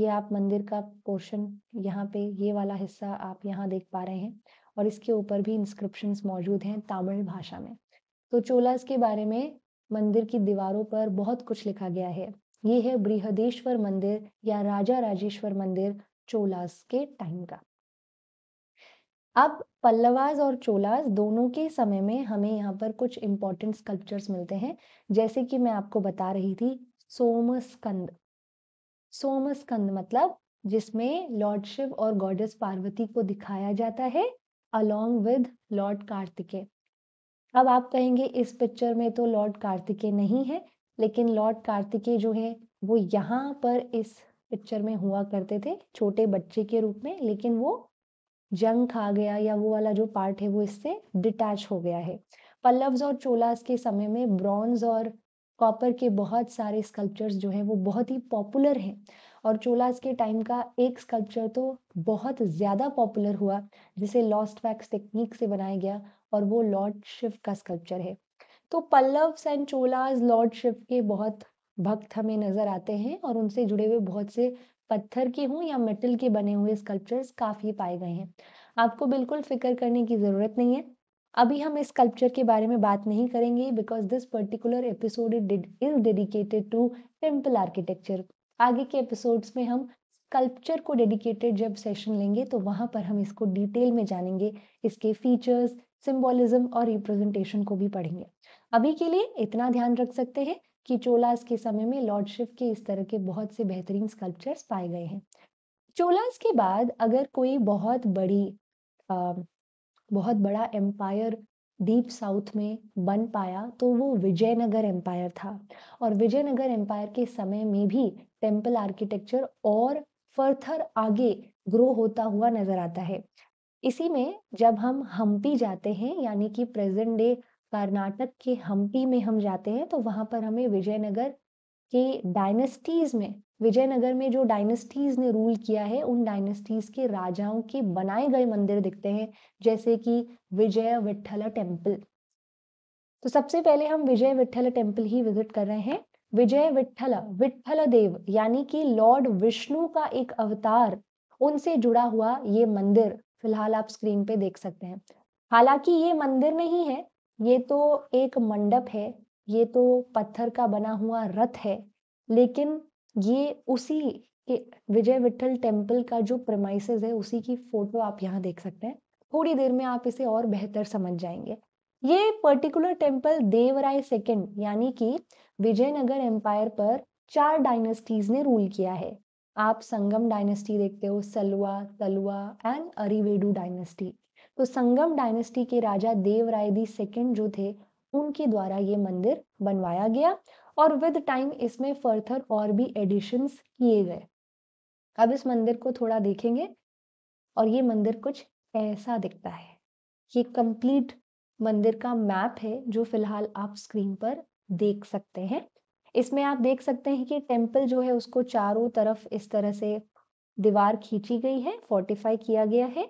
ये आप मंदिर का पोर्शन यहाँ पे ये वाला हिस्सा आप यहाँ देख पा रहे हैं और इसके ऊपर भी इंस्क्रिप्शंस मौजूद हैं तमिल भाषा में तो चोलास के बारे में मंदिर की दीवारों पर बहुत कुछ लिखा गया है ये है बृहदेश्वर मंदिर या राजा राजेश्वर मंदिर चोलास के टाइम का अब पल्लवाज और चोलास दोनों के समय में हमें यहाँ पर कुछ इंपॉर्टेंट स्कल्पचर्स मिलते हैं जैसे कि मैं आपको बता रही थी सोमस्कंद सोमस्कंद मतलब जिसमें लॉर्ड शिव और गॉडेस पार्वती को दिखाया जाता है अलोंग विद लॉर्ड कार्तिके अब आप कहेंगे इस पिक्चर में तो लॉर्ड कार्तिके नहीं है लेकिन लॉर्ड कार्तिके जो है वो यहाँ पर इस पिक्चर में हुआ करते थे छोटे बच्चे के रूप में लेकिन वो जंग खा गया या वो वाला जो पार्ट है वो इससे डिटैच हो गया है पल्लव्स और चोलास के समय में ब्रॉन्ज और कॉपर के बहुत सारे स्कल्पचर्स जो हैं वो बहुत ही पॉपुलर हैं और चोलास के टाइम का एक स्कल्पचर तो बहुत ज़्यादा पॉपुलर हुआ जिसे लॉस्ट वैक्स टेक्निक से बनाया गया और वो लॉर्ड शिव का स्कल्पचर है तो पल्लव्स एंड चोलास लॉर्ड शिव के बहुत भक्त हमें नज़र आते हैं और उनसे जुड़े हुए बहुत से पत्थर के हों या मेटल के बने हुए स्कल्पचर्स काफ़ी पाए गए हैं आपको बिल्कुल फिक्र करने की ज़रूरत नहीं है अभी हम इस स्कल्पचर के बारे में बात नहीं करेंगे because this particular episode is dedicated to temple architecture आगे के एपिसोड्स में हम स्कल्पचर को डेडिकेटेड जब सेशन लेंगे तो वहाँ पर हम इसको डिटेल में जानेंगे इसके फीचर्स सिम्बोलिज्म और रिप्रेजेंटेशन को भी पढ़ेंगे अभी के लिए इतना ध्यान रख सकते हैं कि चोलास के समय में लॉर्ड शिव के इस तरह के बहुत से बेहतरीन स्कल्पचर्स पाए गए हैं चोलास के बाद अगर कोई बहुत बड़ी आ, बहुत बड़ा एम्पायर डीप साउथ में बन पाया तो वो विजयनगर एम्पायर था और विजयनगर एम्पायर के समय में भी टेम्पल आर्किटेक्चर और फर्थर आगे ग्रो होता हुआ नजर आता है इसी में जब हम हम्पी जाते हैं यानी कि प्रेजेंट डे कर्नाटक के हम्पी में हम जाते हैं तो वहाँ पर हमें विजयनगर कि डायनेस्टीज में विजयनगर में जो डायनेस्टीज ने रूल किया है उन डायनेस्टीज के राजाओं के बनाए गए मंदिर दिखते हैं जैसे कि विजय विठल टेम्पल तो सबसे पहले हम विजय विठल टेम्पल ही विजिट कर रहे हैं विजय विठल विठल देव यानी कि लॉर्ड विष्णु का एक अवतार उनसे जुड़ा हुआ ये मंदिर फिलहाल आप स्क्रीन पे देख सकते हैं हालांकि ये मंदिर नहीं है ये तो एक मंडप है ये तो पत्थर का बना हुआ रथ है लेकिन ये उसी के विजय विठल टेम्पल का जो प्रमाइसेस है उसी की फोटो आप यहाँ देख सकते हैं थोड़ी देर में आप इसे और बेहतर समझ जाएंगे ये पर्टिकुलर टेम्पल देवराय सेकेंड यानी कि विजयनगर एम्पायर पर चार डायनेस्टीज ने रूल किया है आप संगम डायनेस्टी देखते हो सलवा तलवा एंड अरिवेडू डायनेस्टी तो संगम डायनेस्टी के राजा देवराय दी सेकेंड जो थे उनके द्वारा ये मंदिर बनवाया गया और विद टाइम इसमें फर्थर और भी एडिशंस किए गए अब इस मंदिर को थोड़ा देखेंगे और ये मंदिर कुछ ऐसा दिखता है ये कंप्लीट मंदिर का मैप है जो फिलहाल आप स्क्रीन पर देख सकते हैं इसमें आप देख सकते हैं कि टेम्पल जो है उसको चारों तरफ इस तरह से दीवार खींची गई है फोर्टिफाई किया गया है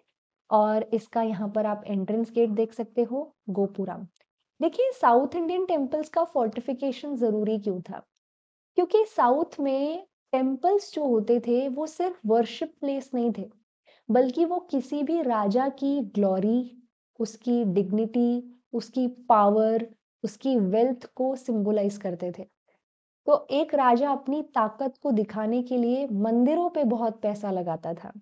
और इसका यहाँ पर आप एंट्रेंस गेट देख सकते हो गोपुरम देखिए साउथ इंडियन टेम्पल्स का फोर्टिफिकेशन ज़रूरी क्यों था क्योंकि साउथ में टेम्पल्स जो होते थे वो सिर्फ वर्शिप प्लेस नहीं थे बल्कि वो किसी भी राजा की ग्लोरी उसकी डिग्निटी उसकी पावर उसकी वेल्थ को सिंबलाइज करते थे तो एक राजा अपनी ताकत को दिखाने के लिए मंदिरों पे बहुत पैसा लगाता था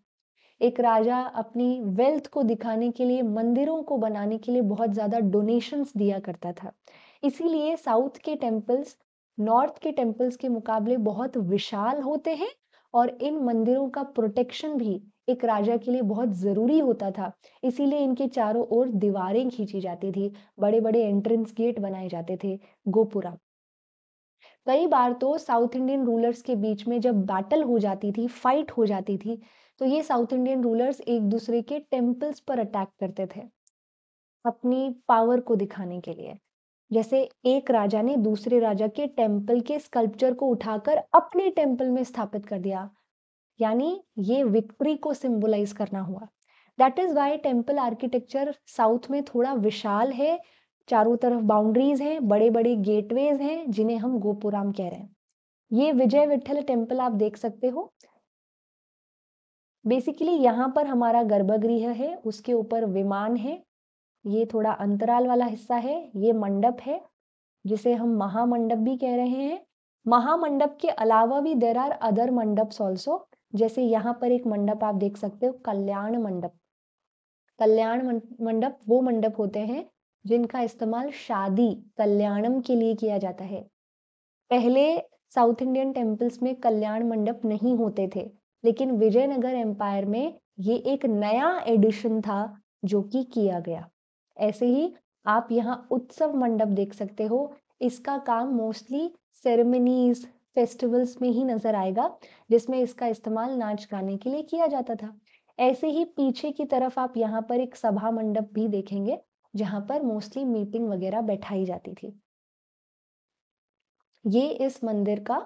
एक राजा अपनी वेल्थ को दिखाने के लिए मंदिरों को बनाने के लिए बहुत ज़्यादा डोनेशंस दिया करता था इसीलिए साउथ के टेम्पल्स नॉर्थ के टेम्पल्स के मुकाबले बहुत विशाल होते हैं और इन मंदिरों का प्रोटेक्शन भी एक राजा के लिए बहुत ज़रूरी होता था इसीलिए इनके चारों ओर दीवारें खींची जाती थी बड़े बड़े एंट्रेंस गेट बनाए जाते थे गोपुरा कई बार तो साउथ इंडियन रूलर्स के बीच में जब बैटल हो जाती थी फाइट हो जाती थी तो ये साउथ इंडियन रूलर्स एक दूसरे के टेम्पल्स पर अटैक करते थे अपनी पावर को दिखाने के लिए जैसे एक राजा ने दूसरे राजा के टेम्पल के स्कल्पचर को उठाकर अपने टेम्पल में स्थापित कर दिया यानी ये विक्ट्री को सिंबलाइज करना हुआ that is why temple architecture south में थोड़ा विशाल है चारों तरफ बाउंड्रीज हैं बड़े बड़े गेटवेज हैं जिन्हें हम गोपुराम कह रहे हैं ये विजय विठल टेम्पल आप देख सकते हो बेसिकली यहाँ पर हमारा गर्भगृह है उसके ऊपर विमान है ये थोड़ा अंतराल वाला हिस्सा है ये मंडप है जिसे हम महामंडप भी कह रहे हैं महामंडप के अलावा भी there are other mandapas also जैसे यहाँ पर एक मंडप आप देख सकते हो कल्याण मंडप कल्याण मंडप वो मंडप होते हैं जिनका इस्तेमाल शादी कल्याणम के लिए किया जाता है पहले साउथ इंडियन टेम्पल्स में कल्याण मंडप नहीं होते थे लेकिन विजयनगर एम्पायर में ये एक नया एडिशन था जो कि किया गया ऐसे ही आप यहाँ उत्सव मंडप देख सकते हो इसका काम मोस्टली सेरेमनीज फेस्टिवल्स में ही नजर आएगा जिसमें इसका इस्तेमाल नाच गाने के लिए किया जाता था ऐसे ही पीछे की तरफ आप यहाँ पर एक सभा मंडप भी देखेंगे जहाँ पर मोस्टली मीटिंग वगैरह बैठाई जाती थी ये इस मंदिर का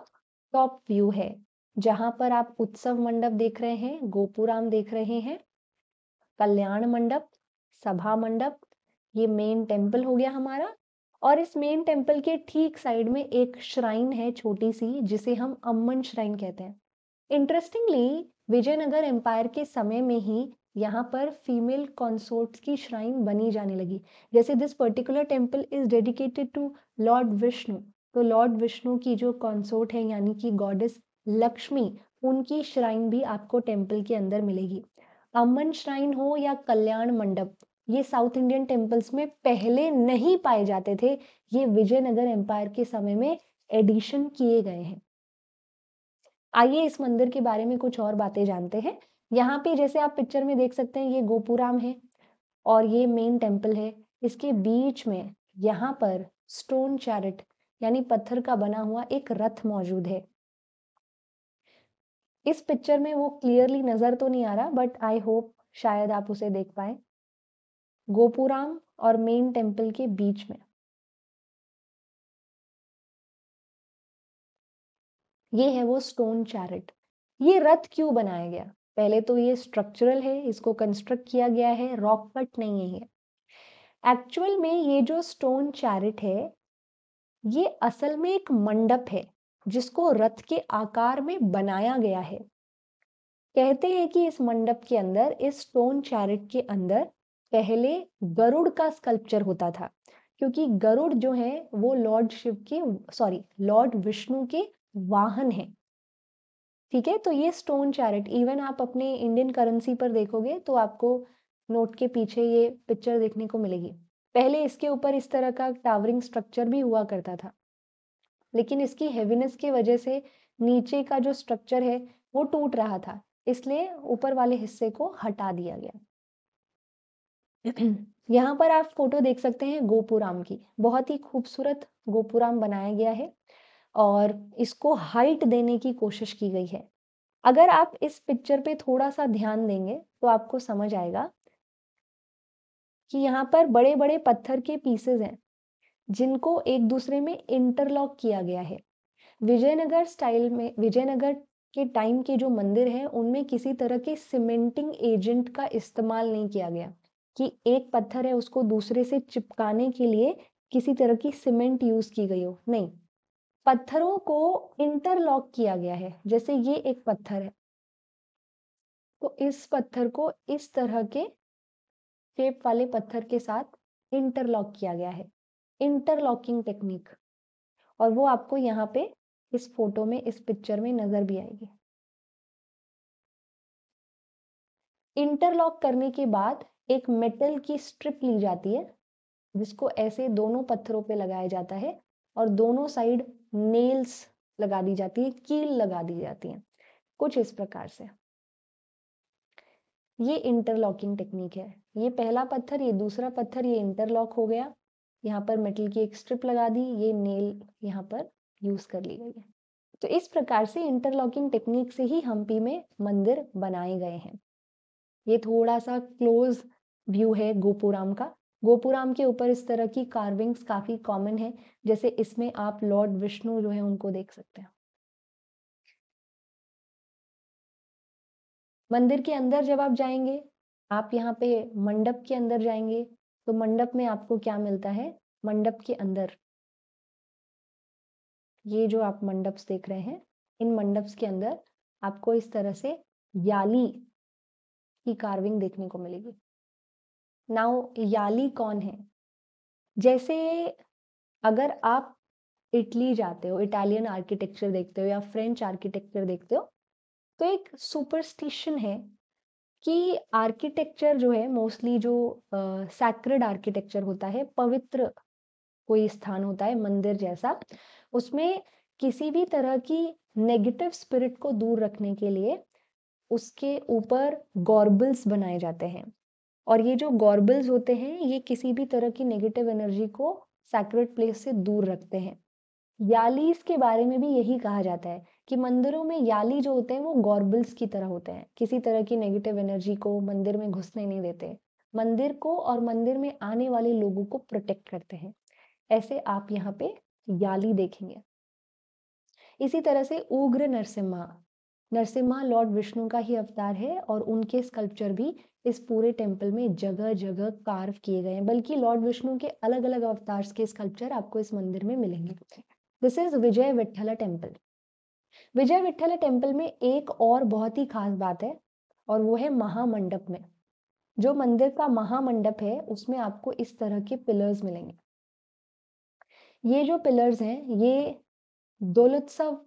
टॉप व्यू है जहां पर आप उत्सव मंडप देख रहे हैं गोपुराम देख रहे हैं कल्याण मंडप सभा मंडप ये मेन टेम्पल हो गया हमारा और इस मेन टेम्पल के ठीक साइड में एक श्राइन है छोटी सी जिसे हम अम्मन श्राइन कहते हैं इंटरेस्टिंगली विजयनगर एम्पायर के समय में ही यहाँ पर फीमेल कॉन्सोर्ट्स की श्राइन बनी जाने लगी जैसे this particular temple is dedicated to lord Vishnu तो लॉर्ड विष्णु की जो कॉन्सोर्ट है यानी कि गॉडेस लक्ष्मी उनकी श्राइन भी आपको टेम्पल के अंदर मिलेगी अमन श्राइन हो या कल्याण मंडप ये साउथ इंडियन टेम्पल्स में पहले नहीं पाए जाते थे ये विजयनगर एम्पायर के समय में एडिशन किए गए हैं आइए इस मंदिर के बारे में कुछ और बातें जानते हैं यहाँ पे जैसे आप पिक्चर में देख सकते हैं ये गोपुराम है और ये मेन टेम्पल है इसके बीच में यहाँ पर स्टोन चैरिट यानी पत्थर का बना हुआ एक रथ मौजूद है इस पिक्चर में वो क्लियरली नज़र तो नहीं आ रहा बट आई होप शायद आप उसे देख पाए गोपुराम और मेन टेम्पल के बीच में ये है वो स्टोन चैरिट ये रथ क्यों बनाया गया पहले तो ये स्ट्रक्चरल है इसको कंस्ट्रक्ट किया गया है रॉक कट नहीं है ये एक्चुअल में ये जो स्टोन चैरिट है ये असल में एक मंडप है जिसको रथ के आकार में बनाया गया है कहते हैं कि इस मंडप के अंदर इस स्टोन चैरिट के अंदर पहले गरुड़ का स्कल्पचर होता था क्योंकि गरुड़ जो है वो लॉर्ड शिव के सॉरी लॉर्ड विष्णु के वाहन है ठीक है तो ये स्टोन चैरिट इवन आप अपने इंडियन करेंसी पर देखोगे तो आपको नोट के पीछे ये पिक्चर देखने को मिलेगी पहले इसके ऊपर इस तरह का टावरिंग स्ट्रक्चर भी हुआ करता था लेकिन इसकी हैवीनेस की वजह से नीचे का जो स्ट्रक्चर है वो टूट रहा था इसलिए ऊपर वाले हिस्से को हटा दिया गया यहाँ पर आप फोटो देख सकते हैं गोपुराम की बहुत ही खूबसूरत गोपुराम बनाया गया है और इसको हाइट देने की कोशिश की गई है अगर आप इस पिक्चर पे थोड़ा सा ध्यान देंगे तो आपको समझ आएगा कि यहाँ पर बड़े बड़े पत्थर के पीसेस हैं जिनको एक दूसरे में इंटरलॉक किया गया है विजयनगर स्टाइल में विजयनगर के टाइम के जो मंदिर हैं उनमें किसी तरह के सीमेंटिंग एजेंट का इस्तेमाल नहीं किया गया कि एक पत्थर है उसको दूसरे से चिपकाने के लिए किसी तरह की सीमेंट यूज की गई हो नहीं पत्थरों को इंटरलॉक किया गया है जैसे ये एक पत्थर है तो इस पत्थर को इस तरह के शेप वाले पत्थर के साथ इंटरलॉक किया गया है इंटरलॉकिंग टेक्निक और वो आपको यहाँ पे इस फोटो में इस पिक्चर में नजर भी आएगी इंटरलॉक करने के बाद एक मेटल की स्ट्रिप ली जाती है जिसको ऐसे दोनों पत्थरों पे लगाया जाता है और दोनों साइड नेल्स लगा दी जाती है कील लगा दी जाती है कुछ इस प्रकार से ये इंटरलॉकिंग टेक्निक है ये पहला पत्थर ये दूसरा पत्थर ये इंटरलॉक हो गया यहाँ पर मेटल की एक स्ट्रिप लगा दी ये नेल यहाँ पर यूज कर ली गई है तो इस प्रकार से इंटरलॉकिंग टेक्निक से ही हम्पी में मंदिर बनाए गए हैं ये थोड़ा सा क्लोज व्यू है गोपुराम का गोपुराम के ऊपर इस तरह की कार्विंग्स काफी कॉमन है जैसे इसमें आप लॉर्ड विष्णु जो है उनको देख सकते हैं मंदिर के अंदर जब आप जाएंगे आप यहाँ पे मंडप के अंदर जाएंगे तो मंडप में आपको क्या मिलता है मंडप के अंदर ये जो आप मंडप्स देख रहे हैं इन मंडप्स के अंदर आपको इस तरह से याली की कार्विंग देखने को मिलेगी नाउ याली कौन है जैसे अगर आप इटली जाते हो इटालियन आर्किटेक्चर देखते हो या फ्रेंच आर्किटेक्चर देखते हो तो एक सुपरस्टिशन है कि आर्किटेक्चर जो है मोस्टली जो सैक्रेड uh, आर्किटेक्चर होता है पवित्र कोई स्थान होता है मंदिर जैसा उसमें किसी भी तरह की नेगेटिव स्पिरिट को दूर रखने के लिए उसके ऊपर गॉर्बल्स बनाए जाते हैं और ये जो गॉर्बल्स होते हैं ये किसी भी तरह की नेगेटिव एनर्जी को सैक्रेड प्लेस से दूर रखते हैं यालीस के बारे में भी यही कहा जाता है कि मंदिरों में याली जो होते हैं वो गॉर्बल्स की तरह होते हैं किसी तरह की नेगेटिव एनर्जी को मंदिर में घुसने नहीं देते मंदिर को और मंदिर में आने वाले लोगों को प्रोटेक्ट करते हैं ऐसे आप यहाँ पे याली देखेंगे इसी तरह से उग्र नरसिम्हा नरसिम्हा लॉर्ड विष्णु का ही अवतार है और उनके स्कल्पचर भी इस पूरे टेम्पल में जगह जगह कार्व किए गए हैं बल्कि लॉर्ड विष्णु के अलग अलग अवतार के स्कल्पचर आपको इस मंदिर में मिलेंगे this is Vijay Vitthala temple Vijay Vitthal temple में एक और बहुत ही खास बात है और वो है महामंडप में जो मंदिर का महामंडप है उसमें आपको इस तरह के पिलर्स मिलेंगे ये जो पिलर्स हैं ये दोलोत्सव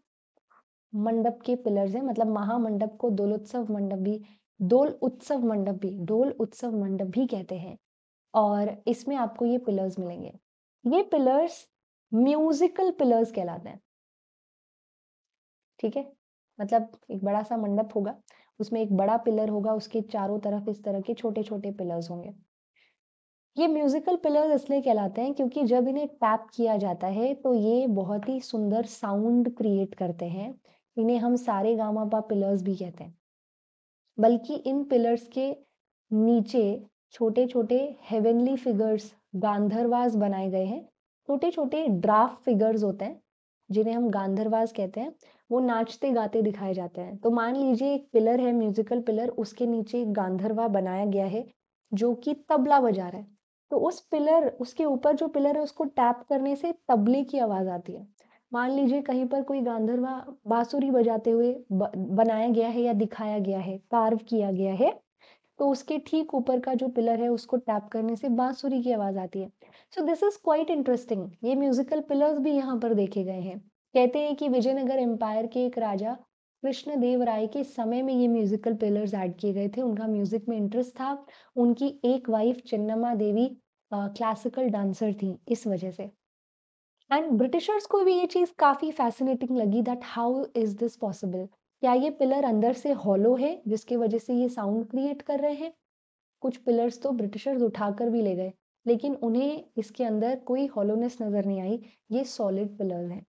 मंडप के पिलर्स हैं मतलब महामंडप को दोलोत्सव मंडप भी डोल उत्सव मंडप भी डोल उत्सव मंडप भी कहते हैं और इसमें आपको ये पिलर्स मिलेंगे ये पिलर्स म्यूजिकल पिलर्स कहलाते हैं ठीक है मतलब एक बड़ा सा मंडप होगा उसमें एक बड़ा पिलर होगा उसके चारों तरफ इस तरह के छोटे छोटे पिलर्स होंगे ये म्यूजिकल पिलर्स इसलिए कहलाते हैं क्योंकि जब इन्हें टैप किया जाता है तो ये बहुत ही सुंदर साउंड क्रिएट करते हैं इन्हें हम सारे गामा पा पिलर्स भी कहते हैं बल्कि इन पिलर्स के नीचे छोटे छोटे हेवनली फिगर्स गांधरवाज बनाए गए हैं छोटे छोटे ड्राफ्ट फिगर्स होते हैं जिन्हें हम गांधरवाज कहते हैं वो नाचते गाते दिखाए जाते हैं तो मान लीजिए एक पिलर है म्यूजिकल पिलर उसके नीचे एक गांधरवा बनाया गया है जो कि तबला बजा रहा है तो उस पिलर उसके ऊपर जो पिलर है उसको टैप करने से तबले की आवाज़ आती है मान लीजिए कहीं पर कोई गांधरवा बांसुरी बजाते हुए ब, बनाया गया है या दिखाया गया है कार्व किया गया है तो उसके ठीक ऊपर का जो पिलर है उसको टैप करने से बांसुरी की आवाज़ आती है so this is quite interesting ये म्यूजिकल पिलर्स भी यहाँ पर देखे गए हैं कहते हैं कि विजयनगर एम्पायर के एक राजा कृष्णदेव राय के समय में ये म्यूजिकल पिलर्स ऐड किए गए थे उनका म्यूजिक में इंटरेस्ट था उनकी एक wife Chinnamma Devi classical dancer थी इस वजह से एंड ब्रिटिशर्स को भी ये चीज़ काफ़ी फैसिनेटिंग लगी that how is this possible क्या ये पिलर अंदर से हॉलो है जिसकी वजह से ये साउंड क्रिएट कर रहे हैं कुछ पिलर्स तो ब्रिटिशर्स उठाकर भी ले गए लेकिन उन्हें इसके अंदर कोई हॉलोनेस नज़र नहीं आई ये सॉलिड पिलर हैं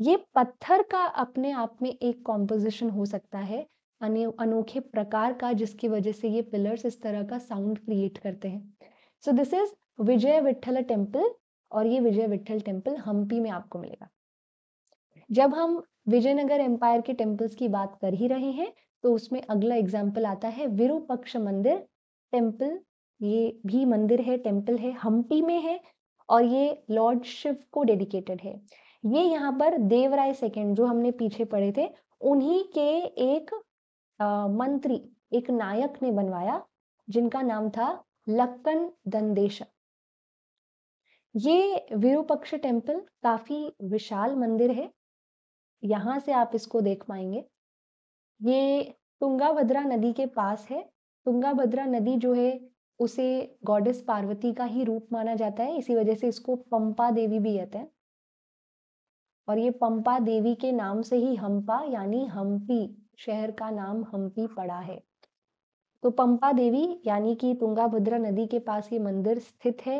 ये पत्थर का अपने आप में एक कॉम्पोजिशन हो सकता है अनोखे प्रकार का जिसकी वजह से ये पिलर्स इस तरह का साउंड क्रिएट करते हैं so this is Vijay Vitthal temple और ये विजय विठल टेम्पल हम्पी में आपको मिलेगा जब हम विजयनगर एम्पायर के टेम्पल्स की बात कर ही रहे हैं तो उसमें अगला एग्जाम्पल आता है विरूपक्ष मंदिर टेम्पल ये भी मंदिर है टेम्पल है हम्पी में है और ये लॉर्ड शिव को डेडिकेटेड है ये यहाँ पर देवराय सेकेंड जो हमने पीछे पढ़े थे उन्हीं के एक आ, मंत्री एक नायक ने बनवाया जिनका नाम था लक्कन दंदेश ये विरूपक्ष टेम्पल काफी विशाल मंदिर है यहाँ से आप इसको देख पाएंगे ये तुंगाभद्रा नदी के पास है तुंगाभद्रा नदी जो है उसे गॉडेस पार्वती का ही रूप माना जाता है इसी वजह से इसको पंपा देवी भी कहते हैं और ये पंपा देवी के नाम से ही हम्पा यानी हम्पी शहर का नाम हम्पी पड़ा है तो पंपा देवी यानी कि तुंगाभद्रा नदी के पास ये मंदिर स्थित है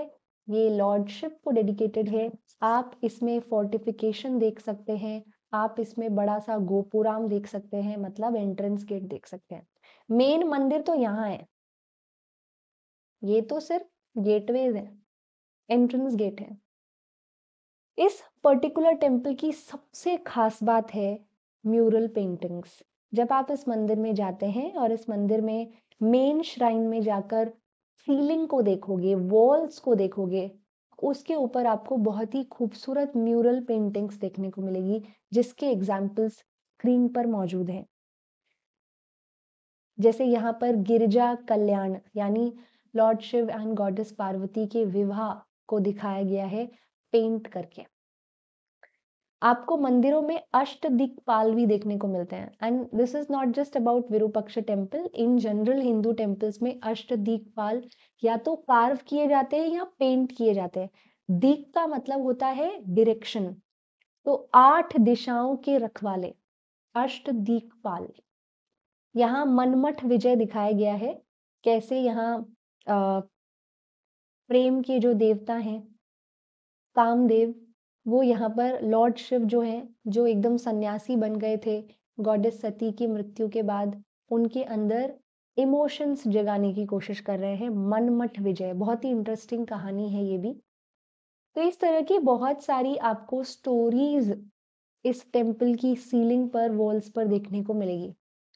ये लॉर्डशिप को डेडिकेटेड है आप इसमें फोर्टिफिकेशन देख सकते हैं आप इसमें बड़ा सा गोपुराम देख सकते हैं मतलब एंट्रेंस गेट देख सकते हैं मेन मंदिर तो यहाँ है ये तो सिर्फ गेटवेज है एंट्रेंस गेट है इस पर्टिकुलर टेम्पल की सबसे खास बात है म्यूरल पेंटिंग्स जब आप इस मंदिर में जाते हैं और इस मंदिर में मेन श्राइन में जाकर सीलिंग को देखोगे वॉल्स को देखोगे उसके ऊपर आपको बहुत ही खूबसूरत म्यूरल पेंटिंग्स देखने को मिलेगी जिसके एग्जाम्पल्स स्क्रीन पर मौजूद हैं जैसे यहाँ पर गिरजा कल्याण यानी lord Shiva and goddess Parvati के विवाह को दिखाया गया है पेंट करके आपको मंदिरों में अष्ट दिक्पाल भी देखने को मिलते हैं and this is not just about Virupaksha temple in general Hindu temples में अष्ट दिक्पाल या तो कार्व किए जाते हैं या पेंट किए जाते हैं दीक का मतलब होता है डिरेक्शन तो आठ दिशाओं के रखवाले अष्ट दिक्पाल यहाँ मनमठ विजय दिखाया गया है कैसे यहाँ प्रेम के जो देवता हैं कामदेव वो यहाँ पर लॉर्ड शिव जो हैं जो एकदम सन्यासी बन गए थे गॉडेस सती की मृत्यु के बाद उनके अंदर इमोशंस जगाने की कोशिश कर रहे हैं मनमठ विजय बहुत ही इंटरेस्टिंग कहानी है ये भी तो इस तरह की बहुत सारी आपको स्टोरीज इस टेम्पल की सीलिंग पर वॉल्स पर देखने को मिलेगी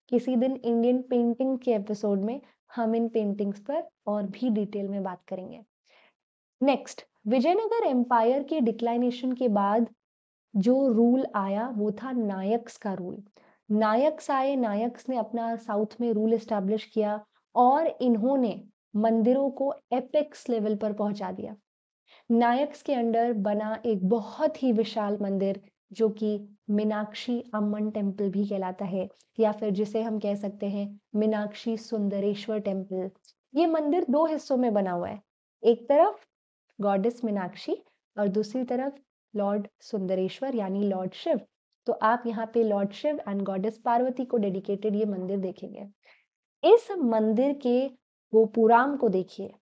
किसी दिन इंडियन पेंटिंग के एपिसोड में हम इन पेंटिंग्स पर और भी डिटेल में बात करेंगे नेक्स्ट विजयनगर एम्पायर के डिक्लाइनेशन के बाद जो रूल आया वो था नायक्स का रूल नायक्स आए नायक्स ने अपना साउथ में रूल एस्टेब्लिश किया और इन्होंने मंदिरों को एपेक्स लेवल पर पहुंचा दिया नायक्स के अंडर बना एक बहुत ही विशाल मंदिर जो कि मीनाक्षी अम्मन टेम्पल भी कहलाता है या फिर जिसे हम कह सकते हैं मीनाक्षी सुंदरेश्वर टेम्पल ये मंदिर दो हिस्सों में बना हुआ है एक तरफ गॉडेस मीनाक्षी और दूसरी तरफ लॉर्ड सुंदरेश्वर यानी लॉर्ड शिव तो आप यहाँ पे lord Shiva and goddess Parvati को डेडिकेटेड ये मंदिर देखेंगे इस मंदिर के गोपुराम को देखिए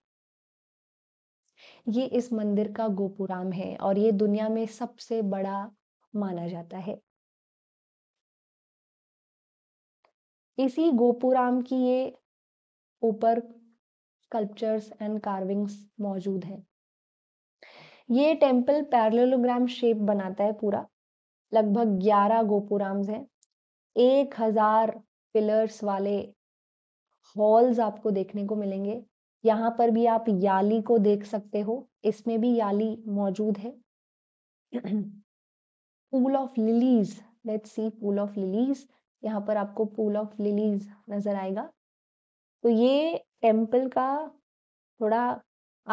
ये इस मंदिर का गोपुराम है और ये दुनिया में सबसे बड़ा माना जाता है इसी गोपुराम की ये ऊपर स्कल्पचर्स एंड कार्विंग्स मौजूद हैं ये टेम्पल पैरलोग्राम शेप बनाता है पूरा लगभग ग्यारह गोपुराम्स हैं एक हजार पिलर्स वाले हॉल्स आपको देखने को मिलेंगे यहाँ पर भी आप याली को देख सकते हो इसमें भी याली मौजूद है pool of lilies let's see pool of lilies यहाँ पर आपको पूल ऑफ लिलीज नजर आएगा तो ये टेम्पल का थोड़ा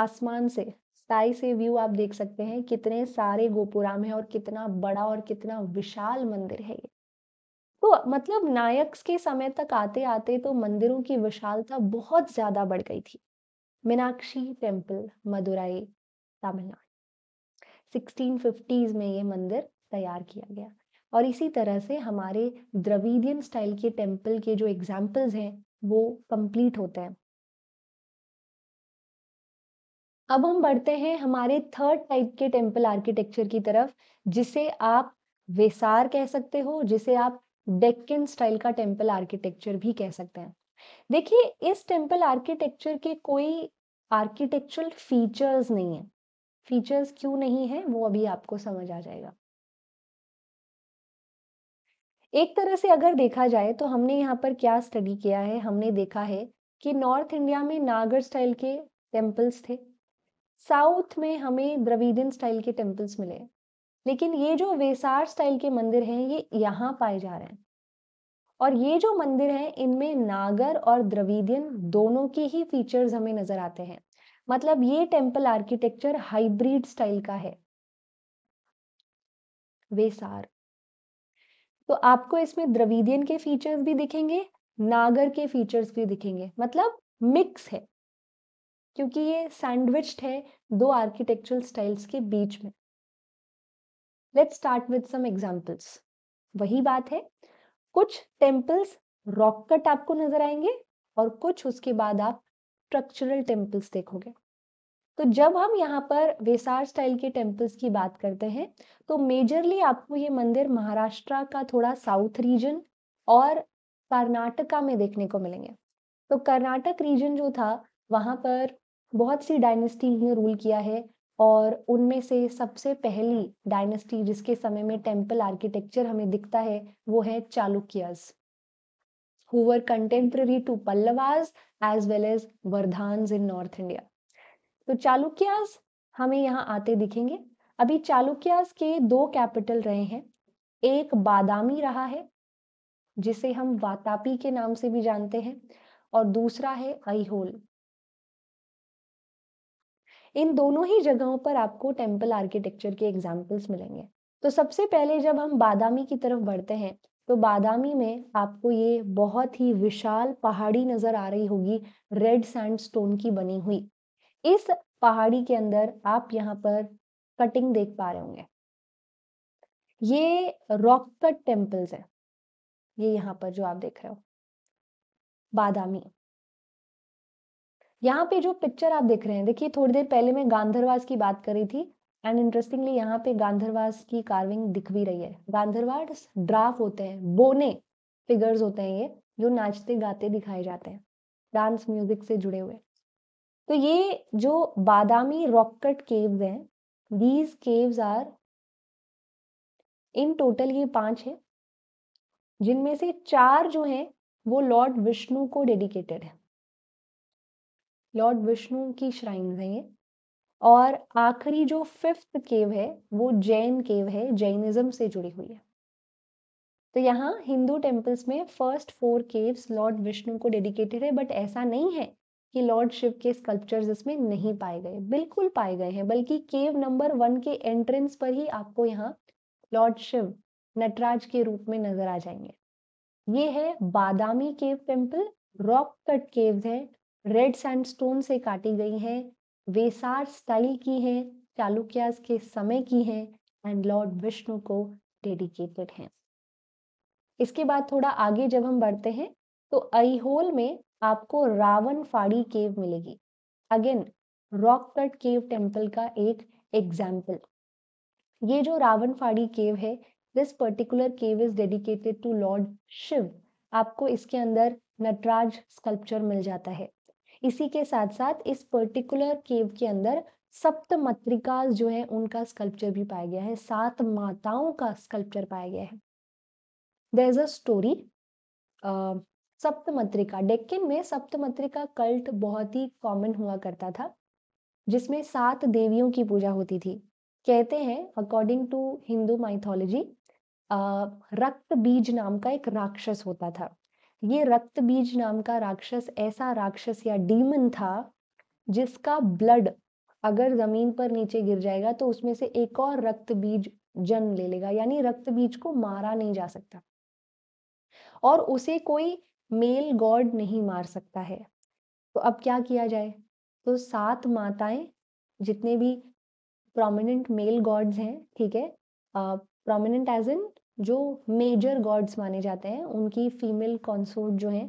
आसमान से स्काई से व्यू आप देख सकते हैं कितने सारे गोपुराम है और कितना बड़ा और कितना विशाल मंदिर है ये तो मतलब नायक के समय तक आते आते तो मंदिरों की विशालता बहुत ज्यादा बढ़ गई थी मीनाक्षी टेम्पल मदुराई तमिलनाडु 1650s में ये मंदिर तैयार किया गया और इसी तरह से हमारे द्रविडियन स्टाइल के टेम्पल के जो एग्जाम्पल्स हैं वो कंप्लीट होते हैं अब हम बढ़ते हैं हमारे थर्ड टाइप के टेम्पल आर्किटेक्चर की तरफ जिसे आप वेसार कह सकते हो जिसे आप डेक्कन स्टाइल का टेम्पल आर्किटेक्चर भी कह सकते हैं देखिए इस टेम्पल आर्किटेक्चर के कोई आर्किटेक्चरल फीचर्स नहीं है फीचर्स क्यों नहीं है वो अभी आपको समझ आ जाएगा एक तरह से अगर देखा जाए तो हमने यहाँ पर क्या स्टडी किया है हमने देखा है कि नॉर्थ इंडिया में नागर स्टाइल के टेम्पल्स थे साउथ में हमें द्रविडियन स्टाइल के टेम्पल्स मिले लेकिन ये जो वेसार स्टाइल के मंदिर हैं ये यहाँ पाए जा रहे हैं और ये जो मंदिर हैं इनमें नागर और द्रविडियन दोनों के ही फीचर्स हमें नजर आते हैं मतलब ये टेम्पल आर्किटेक्चर हाइब्रिड स्टाइल का है वेसार तो आपको इसमें द्रविडियन के फीचर्स भी दिखेंगे नागर के फीचर्स भी दिखेंगे मतलब मिक्स है क्योंकि ये सैंडविच्ड है दो आर्किटेक्चरल स्टाइल्स के बीच में let's start with some examples वही बात है कुछ टेम्पल्स रॉक कट आपको नजर आएंगे और कुछ उसके बाद आप स्ट्रक्चरल टेम्पल्स देखोगे तो जब हम यहाँ पर वेसार स्टाइल के टेम्पल्स की बात करते हैं तो मेजरली आपको ये मंदिर महाराष्ट्र का थोड़ा साउथ रीजन और कर्नाटका में देखने को मिलेंगे तो कर्नाटक रीजन जो था वहाँ पर बहुत सी डायनेस्टी ने रूल किया है और उनमें से सबसे पहली डायनेस्टी जिसके समय में टेम्पल आर्किटेक्चर हमें दिखता है वो है Chalukyas who were contemporary to Pallavas as well as Vardhans in North तो चालुक्यास हमें यहाँ आते दिखेंगे अभी चालुक्यास के दो कैपिटल रहे हैं एक बादामी रहा है जिसे हम वातापी के नाम से भी जानते हैं और दूसरा है अहोल इन दोनों ही जगहों पर आपको टेम्पल आर्किटेक्चर के एग्जाम्पल्स मिलेंगे तो सबसे पहले जब हम बादामी की तरफ बढ़ते हैं तो बादामी में आपको ये बहुत ही विशाल पहाड़ी नज़र आ रही होगी रेड सैंड स्टोन की बनी हुई इस पहाड़ी के अंदर आप यहाँ पर कटिंग देख पा रहे होंगे ये रॉक कट टेम्पल्स है ये यहाँ पर जो आप देख रहे हो बादामी यहाँ पे जो पिक्चर आप देख रहे हैं देखिए थोड़ी देर पहले मैं गांधरवास की बात करी थी एंड इंटरेस्टिंगली यहाँ पे गांधरवास की कार्विंग दिख भी रही है गांधरवास ड्राफ होते हैं बोने फिगर्स होते हैं ये जो नाचते गाते दिखाए जाते हैं डांस म्यूजिक से जुड़े हुए तो ये जो बादामी रॉकट केव्स हैं these caves are in total ये पांच हैं जिनमें से चार जो हैं वो लॉर्ड विष्णु को डेडिकेटेड है लॉर्ड विष्णु की श्राइन्स हैं ये और आखिरी जो फिफ्थ केव है वो जैन केव है जैनिज्म से जुड़ी हुई है तो यहाँ हिंदू टेम्पल्स में first four caves lord Vishnu को डेडिकेटेड है बट ऐसा नहीं है कि लॉर्ड शिव के स्कल्पचर्स इसमें नहीं पाए गए बिल्कुल पाए गए हैं बल्कि केव नंबर वन के एंट्रेंस पर ही आपको यहाँ लॉर्ड शिव नटराज के रूप में नजर आ जाएंगे ये है Badami cave temple rock cut caves हैं रेड सैंडस्टोन से काटी गई हैं वेसार स्टाइल की हैं चालुक्यास के समय की हैं एंड लॉर्ड विष्णु को डेडिकेटेड हैं इसके बाद थोड़ा आगे जब हम बढ़ते हैं तो अहोल में आपको रावण फाड़ी केव मिलेगी again rock cut cave temple का एक एग्जाम्पल ये जो रावण फाड़ी केव है this particular cave is dedicated to lord Shiva आपको इसके अंदर नटराज स्कल्पचर मिल जाता है इसी के साथ साथ इस पर्टिकुलर केव के अंदर सप्त मत्रिका जो है उनका स्कल्पचर भी पाया गया है सात माताओं का स्कल्पचर पाया गया है देर इज अ स्टोरी सप्तमत्रिका डेक्किन में सप्तमत्रिका कल्ट बहुत ही कॉमन हुआ करता था जिसमें सात देवियों की पूजा होती थी कहते हैं अकॉर्डिंग टू हिंदू माइथोलॉजी रक्त बीज नाम का एक राक्षस होता था ये रक्त बीज नाम का राक्षस ऐसा राक्षस या डीमन था जिसका ब्लड अगर जमीन पर नीचे गिर जाएगा तो उसमें से एक और रक्त बीज जन्म ले लेगा यानी रक्त बीज को मारा नहीं जा सकता और उसे कोई मेल गॉड नहीं मार सकता है तो अब क्या किया जाए तो सात माताएं जितने भी प्रोमिनेंट मेल गॉड्स हैं ठीक है प्रोमिनेंट एज इन जो मेजर गॉड्स माने जाते हैं उनकी फीमेल कॉन्सोर्ट जो हैं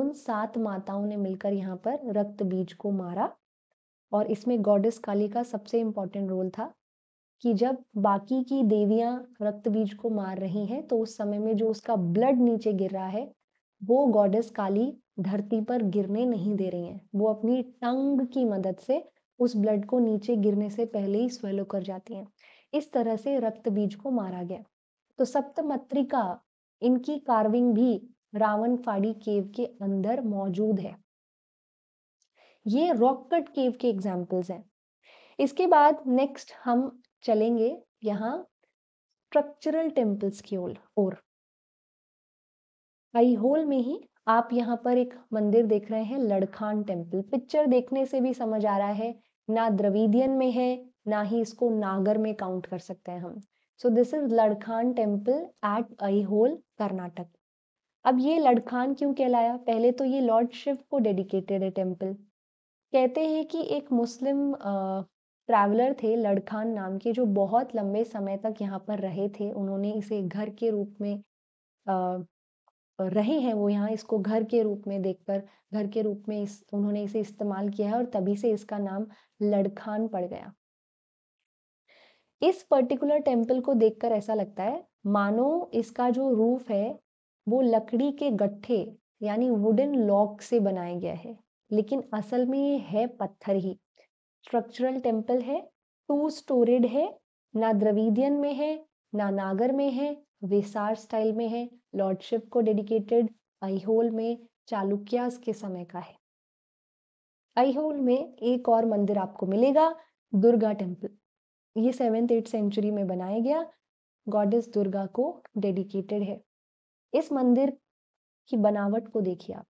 उन सात माताओं ने मिलकर यहाँ पर रक्त बीज को मारा और इसमें गॉडेस काली का सबसे इम्पोर्टेंट रोल था कि जब बाकी की देवियाँ रक्त बीज को मार रही हैं तो उस समय में जो उसका ब्लड नीचे गिर रहा है वो गॉडेस काली धरती पर गिरने नहीं दे रही हैं वो अपनी टंग की मदद से उस ब्लड को नीचे गिरने से पहले ही स्वेलो कर जाती हैं इस तरह से रक्त बीज को मारा गया तो सप्तमत्रिका इनकी कार्विंग भी रावण फाड़ी केव के अंदर मौजूद है ये रॉक कट केव के एग्जाम्पल्स हैं इसके बाद नेक्स्ट हम चलेंगे यहाँ स्ट्रक्चरल टेम्पल्स की ओर आईहोल में ही आप यहाँ पर एक मंदिर देख रहे हैं लड़खान टेम्पल पिक्चर देखने से भी समझ आ रहा है ना द्रविडियन में है ना ही इसको नागर में काउंट कर सकते हैं हम so this is Ladkhan temple at Aihole Karnataka अब ये लड़खान क्यों कहलाया पहले तो ये लॉर्ड शिव को डेडिकेटेड है टेम्पल कहते हैं कि एक मुस्लिम ट्रैवलर थे लड़खान नाम के जो बहुत लंबे समय तक यहाँ पर रहे थे उन्होंने इसे घर के रूप में आ, रहे हैं वो यहाँ इसको घर के रूप में देखकर घर के रूप में इस उन्होंने इसे इस्तेमाल किया है और तभी से इसका नाम लड़खान पड़ गया इस पर्टिकुलर टेम्पल को देखकर ऐसा लगता है मानो इसका जो रूफ है वो लकड़ी के गट्ठे यानी वुडन लॉक से बनाया गया है लेकिन असल में ये है पत्थर ही स्ट्रक्चरल टेम्पल है टू स्टोरेड है ना द्रविडियन में है ना नागर में है वेसार स्टाइल में है लॉर्डशिप को डेडिकेटेड अहिहोल में चालुक्यास के समय का है अहिहोल में एक और मंदिर आपको मिलेगा दुर्गा टेम्पल ये सेवेंथ एट सेंचुरी में बनाया गया गॉडेस दुर्गा को डेडिकेटेड है इस मंदिर की बनावट को देखिए आप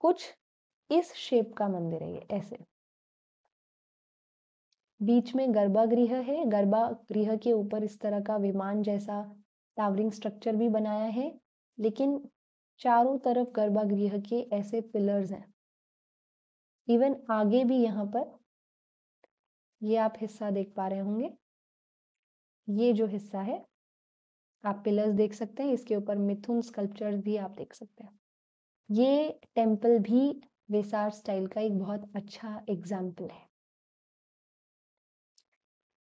कुछ इस शेप का मंदिर है ये ऐसे बीच में गर्भागृह है गर्भागृह के ऊपर इस तरह का विमान जैसा टावरिंग स्ट्रक्चर भी बनाया है लेकिन चारों तरफ गर्भागृह के ऐसे पिलर्स हैं इवन आगे भी यहाँ पर ये आप हिस्सा देख पा रहे होंगे ये जो हिस्सा है आप पिलर्स देख सकते हैं इसके ऊपर मिथुन स्कल्पचर्स भी आप देख सकते हैं ये टेम्पल भी वेसार स्टाइल का एक बहुत अच्छा एग्जाम्पल है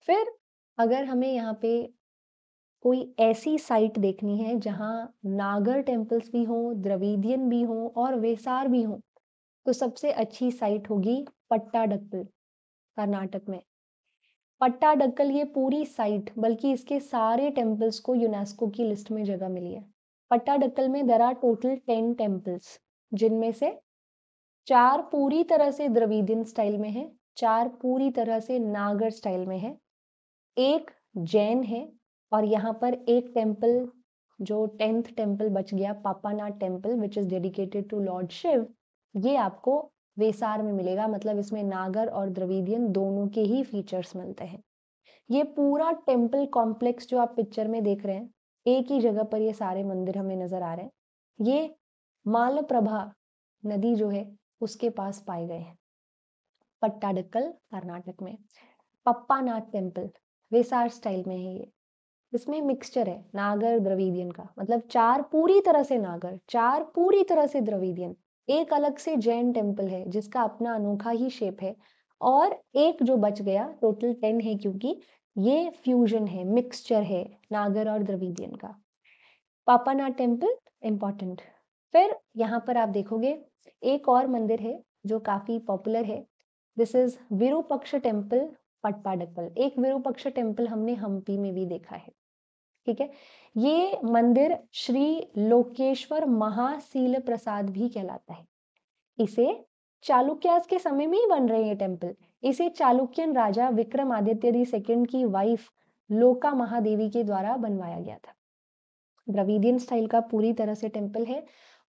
फिर अगर हमें यहाँ पे कोई ऐसी साइट देखनी है जहाँ नागर टेम्पल्स भी हों द्रविडियन भी हों और वेसार भी हों तो सबसे अच्छी साइट होगी पट्टा पट्टाडकल कर्नाटक में पट्टा डक्कल ये पूरी साइट बल्कि इसके सारे टेम्पल्स को यूनेस्को की लिस्ट में जगह मिली है पट्टा डक्कल में there are total ten temples जिनमें से चार पूरी तरह से द्रविदिन स्टाइल में है चार पूरी तरह से नागर स्टाइल में है एक जैन है और यहाँ पर एक टेम्पल जो टेंथ टेम्पल बच गया Papanatha temple which is dedicated to lord Shiva ये आपको वेसार में मिलेगा मतलब इसमें नागर और द्रविडियन दोनों के ही फीचर्स मिलते हैं ये पूरा टेम्पल कॉम्प्लेक्स जो आप पिक्चर में देख रहे हैं एक ही जगह पर ये सारे मंदिर हमें नजर आ रहे हैं ये मालप्रभा नदी जो है उसके पास पाए गए हैं पट्टाडकल कर्नाटक में पप्पानाथ टेम्पल वेसार स्टाइल में है ये इसमें मिक्सचर है नागर द्रविडियन का मतलब चार पूरी तरह से नागर चार पूरी तरह से द्रविडियन एक अलग से जैन टेम्पल है जिसका अपना अनोखा ही शेप है और एक जो बच गया टोटल टेन है क्योंकि ये फ्यूजन है मिक्सचर है नागर और द्रविडियन का पापाना टेम्पल इम्पॉर्टेंट फिर यहाँ पर आप देखोगे एक और मंदिर है जो काफ़ी पॉपुलर है this is Virupaksha temple Pattadakal एक विरूपक्ष टेम्पल हमने हम्पी में भी देखा है ठीक है ये मंदिर श्री लोकेश्वर महाशील प्रसाद भी कहलाता है इसे चालुक्यास के समय में ही बन रहे हैं टेम्पल इसे चालुक्यन राजा विक्रमादित्य सेकंड की वाइफ लोका महादेवी के द्वारा बनवाया गया था द्रविदियन स्टाइल का पूरी तरह से टेम्पल है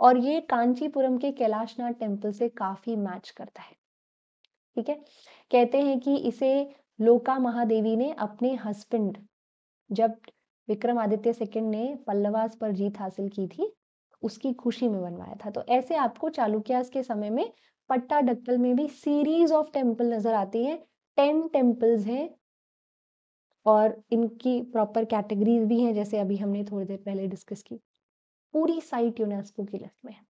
और ये कांचीपुरम के कैलाशनाथ टेम्पल से काफी मैच करता है ठीक है कहते हैं कि इसे लोका महादेवी ने अपने हस्बैंड जब विक्रमादित्य सेकंड ने पल्लवास पर जीत हासिल की थी उसकी खुशी में बनवाया था तो ऐसे आपको चालुक्यास के समय में पट्टा डक्कल में भी सीरीज ऑफ टेम्पल नजर आती है टेन टेम्पल्स हैं और इनकी प्रॉपर कैटेगरीज भी हैं जैसे अभी हमने थोड़ी देर पहले डिस्कस की पूरी साइट यूनेस्को की लिस्ट में है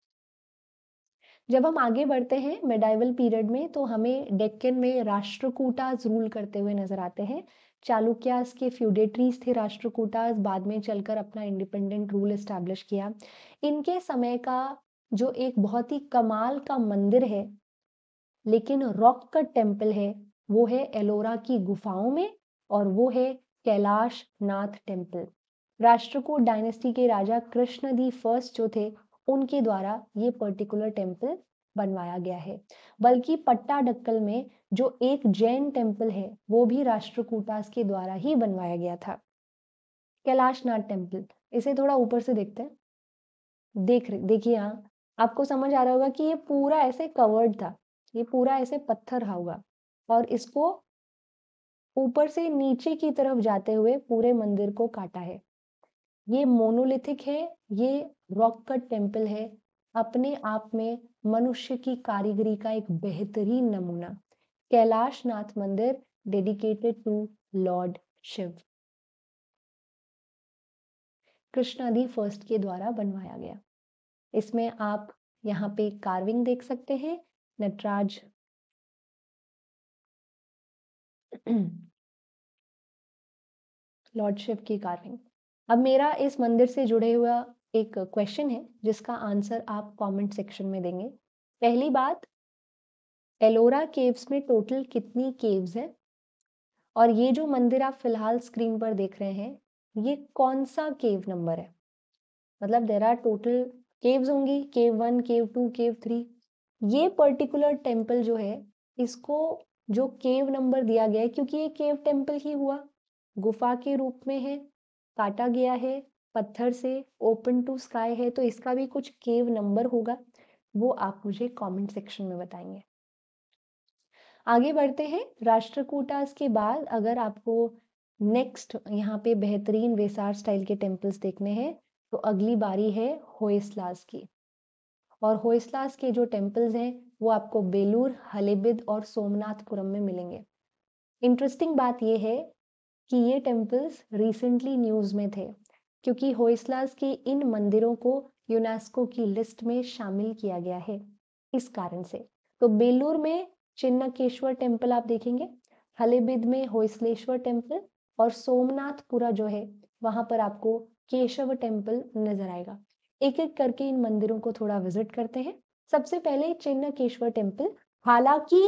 जब हम आगे बढ़ते हैं मेडाइवल पीरियड में तो हमें डेक्कन में राष्ट्रकूटाज रूल करते हुए नजर आते हैं चालुक्यास के फ्यूडेटरीज थे राष्ट्रकूटास बाद में चलकर अपना इंडिपेंडेंट रूल एस्टैब्लिश किया इनके समय का जो एक बहुत ही कमाल का मंदिर है लेकिन रॉक का टेम्पल है वो है एलोरा की गुफाओं में और वो है कैलाश नाथ टेम्पल राष्ट्रकूट डायनेस्टी के राजा कृष्ण दी फर्स्ट जो थे उनके द्वारा ये पर्टिकुलर टेम्पल बनवाया गया है बल्कि पट्टा डक्कल में जो एक जैन टेम्पल है वो भी राष्ट्रकूटास के द्वारा ही बनवाया गया था कैलाशनाथ टेम्पल इसे थोड़ा ऊपर से देखते हैं देख रहे देखिए यहाँ आपको समझ आ रहा होगा कि ये पूरा ऐसे कवर्ड था ये पूरा ऐसे पत्थर रहा होगा और इसको ऊपर से नीचे की तरफ जाते हुए पूरे मंदिर को काटा है ये मोनोलिथिक है ये रॉक कट टेम्पल है अपने आप में मनुष्य की कारीगरी का एक बेहतरीन नमूना कैलाश नाथ मंदिर dedicated to lord Shiva Krishna the first के द्वारा बनवाया गया इसमें आप यहाँ पे कार्विंग देख सकते हैं नटराज लॉर्ड शिव की कार्विंग अब मेरा इस मंदिर से जुड़े हुआ एक क्वेश्चन है जिसका आंसर आप कमेंट सेक्शन में देंगे पहली बात एलोरा केव्स में टोटल कितनी केव्स हैं और ये जो मंदिर आप फिलहाल स्क्रीन पर देख रहे हैं ये कौन सा केव नंबर है मतलब देर आर टोटल केव्स होंगी cave one cave two cave three ये पर्टिकुलर टेम्पल जो है इसको जो केव नंबर दिया गया है क्योंकि ये केव टेम्पल ही हुआ गुफा के रूप में है काटा गया है पत्थर से ओपन टू स्काई है तो इसका भी कुछ केव नंबर होगा वो आप मुझे कमेंट सेक्शन में बताएंगे आगे बढ़ते हैं राष्ट्रकूटास के बाद अगर आपको नेक्स्ट यहाँ पे बेहतरीन वेसार स्टाइल के टेम्पल्स देखने हैं तो अगली बारी है होइस्लास की और होइस्लास के जो टेम्पल्स हैं वो आपको बेलूर हलेबिद और सोमनाथपुरम में मिलेंगे इंटरेस्टिंग बात यह है कि ये टेम्पल्स रिसेंटली न्यूज़ में थे क्योंकि होइसलास के इन मंदिरों को यूनेस्को की लिस्ट में शामिल किया गया है इस कारण से तो बेलूर में चिन्नकेश्वर टेम्पल आप देखेंगे हलेबिद में होइसलेश्वर टेम्पल और सोमनाथपुरा जो है वहां पर आपको केशव टेम्पल नजर आएगा एक एक करके इन मंदिरों को थोड़ा विजिट करते हैं सबसे पहले चिन्नकेश्वर टेम्पल हालांकि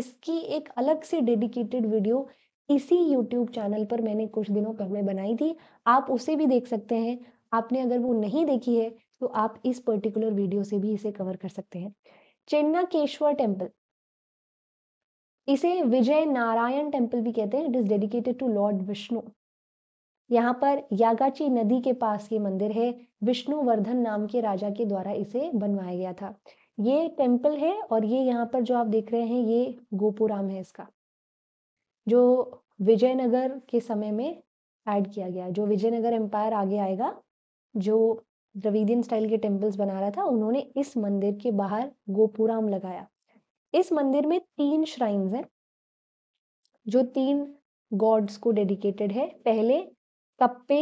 इसकी एक अलग से डेडिकेटेड वीडियो इसी यूट्यूब चैनल पर मैंने कुछ दिनों पहले बनाई थी आप उसे भी देख सकते हैं आपने अगर वो नहीं देखी है तो आप इस पर्टिकुलर वीडियो से भी इसे कवर कर सकते हैं चेन्ना केश्वर टेम्पल इसे विजय नारायण टेम्पल भी कहते हैं it is dedicated to lord Vishnu यहाँ पर यागाची नदी के पास ये मंदिर है विष्णुवर्धन नाम के राजा के द्वारा इसे बनवाया गया था ये टेम्पल है और ये यहाँ पर जो आप देख रहे हैं ये गोपुराम है इसका जो विजयनगर के समय में ऐड किया गया जो विजयनगर एम्पायर आगे आएगा जो द्रविडियन स्टाइल के टेम्पल्स बना रहा था उन्होंने इस मंदिर के बाहर गोपुराम लगाया इस मंदिर में तीन श्राइन्स हैं जो तीन गॉड्स को डेडिकेटेड है पहले कप्पे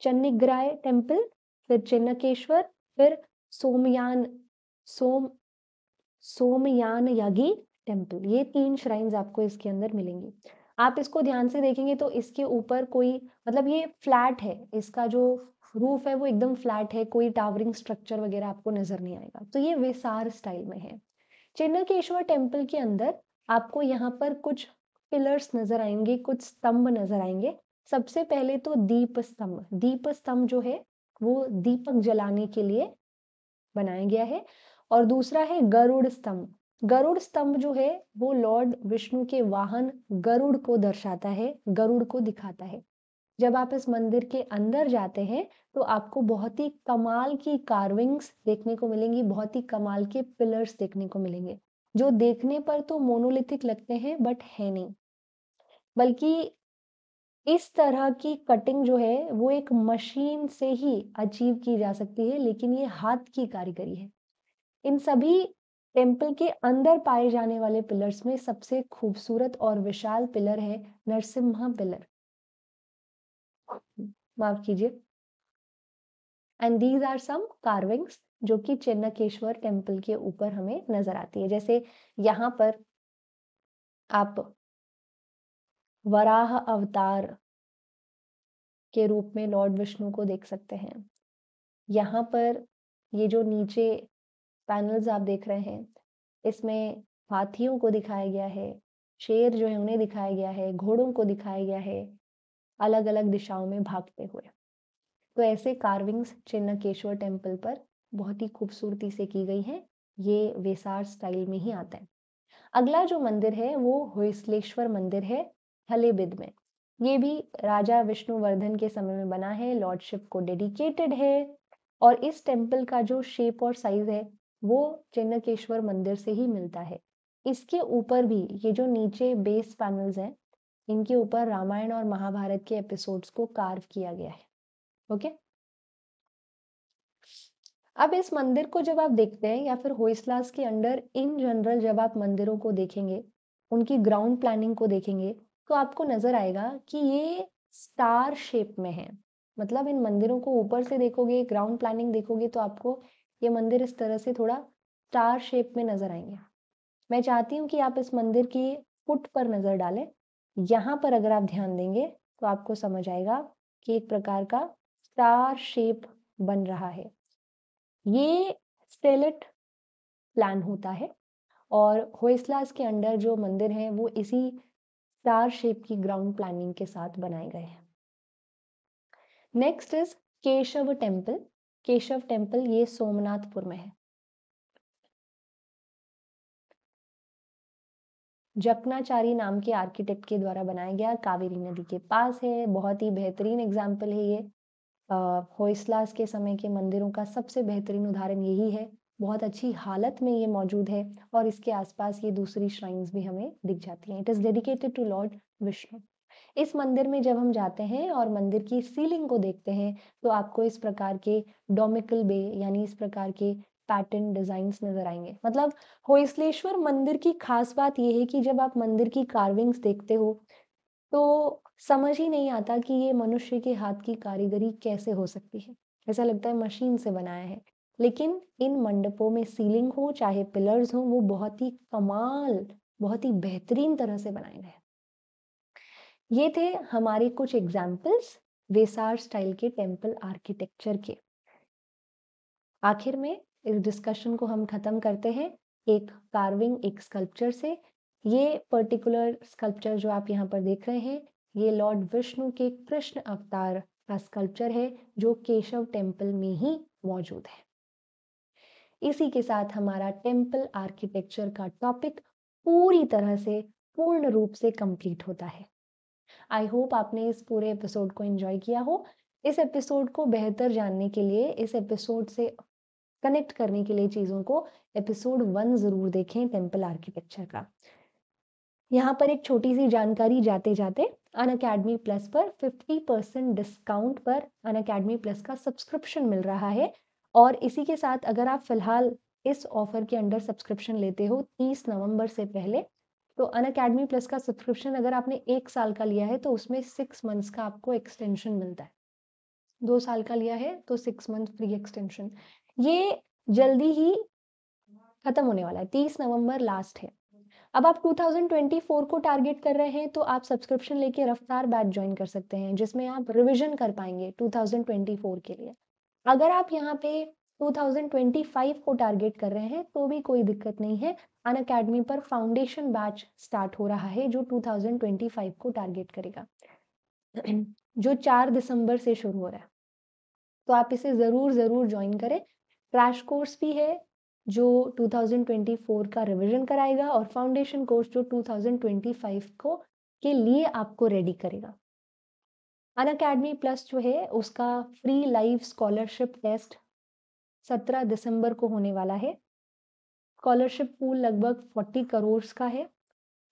चन्निग्राय टेम्पल फिर चिन्नकेश्वर फिर सोमयान सोम सोमयान यागी टेम्पल ये तीन श्राइन्स आपको इसके अंदर मिलेंगी आप इसको ध्यान से देखेंगे तो इसके ऊपर कोई मतलब ये फ्लैट है इसका जो रूफ है वो एकदम फ्लैट है कोई टावरिंग स्ट्रक्चर वगैरह आपको नजर नहीं आएगा तो ये विसार स्टाइल में है चिन्नकेश्वर टेम्पल के अंदर आपको यहाँ पर कुछ पिलर्स नजर आएंगे कुछ स्तंभ नजर आएंगे सबसे पहले तो दीप स्तंभ दीप स्तंभ जो है वो दीपक जलाने के लिए बनाया गया है और दूसरा है गरुड़ स्तंभ गरुड़ स्तंभ जो है वो लॉर्ड विष्णु के वाहन गरुड़ को दर्शाता है गरुड़ को दिखाता है जब आप इस मंदिर के अंदर जाते हैं तो आपको बहुत ही कमाल की कार्विंग्स देखने को मिलेंगी बहुत ही कमाल के पिलर्स देखने को मिलेंगे जो देखने पर तो मोनोलिथिक लगते हैं बट है नहीं बल्कि इस तरह की कटिंग जो है वो एक मशीन से ही अचीव की जा सकती है लेकिन ये हाथ की कारीगरी है इन सभी टेम्पल के अंदर पाए जाने वाले पिलर्स में सबसे खूबसूरत और विशाल पिलर है नरसिम्हा पिलर माफ कीजिए and these are some carvings जो कि चेन्नकेश्वर टेम्पल के ऊपर हमें नजर आती है जैसे यहाँ पर आप वराह अवतार के रूप में लॉर्ड विष्णु को देख सकते हैं यहाँ पर ये जो नीचे पैनल्स आप देख रहे हैं इसमें हाथियों को दिखाया गया है शेर जो है उन्हें दिखाया गया है घोड़ों को दिखाया गया है अलग अलग दिशाओं में भागते हुए तो ऐसे कार्विंग्स चिन्नकेश्वर टेम्पल पर बहुत ही खूबसूरती से की गई है ये वेसार स्टाइल में ही आता है अगला जो मंदिर है वो होसलेश्वर मंदिर है हलेबिद में ये भी राजा विष्णुवर्धन के समय में बना है लॉर्डशिप को डेडिकेटेड है और इस टेम्पल का जो शेप और साइज है वो चिन्नकेश्वर मंदिर से ही मिलता है इसके ऊपर भी ये जो नीचे बेस पैनल्स हैं इनके ऊपर रामायण और महाभारत के एपिसोड्स को कार्व किया गया है ओके अब इस मंदिर को जब आप देखते हैं या फिर होइसलास के अंडर इन जनरल जब आप मंदिरों को देखेंगे उनकी ग्राउंड प्लानिंग को देखेंगे तो आपको नजर आएगा कि ये स्टार शेप में है मतलब इन मंदिरों को ऊपर से देखोगे ग्राउंड प्लानिंग देखोगे तो आपको ये मंदिर इस तरह से थोड़ा स्टार शेप में नजर आएंगे मैं चाहती हूँ कि आप इस मंदिर की फुट पर नजर डालें यहाँ पर अगर आप ध्यान देंगे तो आपको समझ आएगा कि एक प्रकार का स्टार शेप बन रहा है ये स्टेलेट प्लान होता है और होइसलास के अंडर जो मंदिर हैं वो इसी स्टार शेप की ग्राउंड प्लानिंग के साथ बनाए गए हैं next is Keshava temple Keshava temple ये सोमनाथपुर में है जकनाचारी नाम के आर्किटेक्ट के द्वारा बनाया गया कावेरी नदी के पास है बहुत ही बेहतरीन एग्जाम्पल है ये होइसलास के समय के मंदिरों का सबसे बेहतरीन उदाहरण यही है बहुत अच्छी हालत में ये मौजूद है और इसके आसपास ये दूसरी श्राइन्स भी हमें दिख जाती हैं it is dedicated to lord Vishnu इस मंदिर में जब हम जाते हैं और मंदिर की सीलिंग को देखते हैं तो आपको इस प्रकार के डोमिकल बे यानी इस प्रकार के पैटर्न डिजाइंस नजर आएंगे मतलब होइसलेश्वर मंदिर की खास बात यह है कि जब आप मंदिर की कार्विंग्स देखते हो तो समझ ही नहीं आता कि ये मनुष्य के हाथ की कारीगरी कैसे हो सकती है ऐसा लगता है मशीन से बनाया है लेकिन इन मंडपों में सीलिंग हो चाहे पिलर्स हो वो बहुत ही कमाल बहुत ही बेहतरीन तरह से बनाए गए हैं ये थे हमारे कुछ एग्जाम्पल्स वेसार स्टाइल के टेम्पल आर्किटेक्चर के आखिर में इस डिस्कशन को हम खत्म करते हैं एक कार्विंग एक स्कल्पचर से ये पर्टिकुलर स्कल्पचर जो आप यहाँ पर देख रहे हैं ये लॉर्ड विष्णु के कृष्ण अवतार का स्कल्पचर है जो केशव टेम्पल में ही मौजूद है इसी के साथ हमारा टेम्पल आर्किटेक्चर का टॉपिक पूरी तरह से पूर्ण रूप से कंप्लीट होता है आई होप आपने इस पूरे एपिसोड को एंजॉय किया हो इस एपिसोड को बेहतर जानने के लिए इस एपिसोड से कनेक्ट करने के लिए चीज़ों को एपिसोड वन ज़रूर देखें टेम्पल आर्किटेक्चर का यहाँ पर एक छोटी सी जानकारी जाते जाते अन अकेडमी प्लस पर 50 परसेंट डिस्काउंट पर अन अकेडमी प्लस का सब्सक्रिप्शन मिल रहा है और इसी के साथ अगर आप फिलहाल इस ऑफर के अंडर सब्सक्रिप्शन लेते हो 30 नवंबर से पहले तो अन अकेडमी प्लस का सब्सक्रिप्शन अगर आपने एक साल का लिया है तो उसमें सिक्स मंथ्स का आपको एक्सटेंशन मिलता है दो साल का लिया है तो सिक्स मंथ फ्री एक्सटेंशन ये जल्दी ही खत्म होने वाला है तीस नवंबर लास्ट है अब आप 2024 को टारगेट कर रहे हैं तो आप सब्सक्रिप्शन लेके रफ्तार बैच ज्वाइन कर सकते हैं जिसमें आप रिवीजन कर पाएंगे 2024 के लिए अगर आप यहाँ पे 2025 को टारगेट कर रहे हैं तो भी कोई दिक्कत नहीं है अन अकेडमी पर फाउंडेशन बैच स्टार्ट हो रहा है जो 2025 को टारगेट करेगा जो चार दिसंबर से शुरू हो रहा है तो आप इसे ज़रूर ज़रूर ज्वाइन करें क्रैश कोर्स भी है जो 2024 का रिवीजन कराएगा और फाउंडेशन कोर्स जो 2025 को के लिए आपको रेडी करेगा अन अकेडमी प्लस जो है उसका फ्री लाइव स्कॉलरशिप टेस्ट 17 दिसंबर को होने वाला है स्कॉलरशिप पूल लगभग फोर्टी करोड़ का है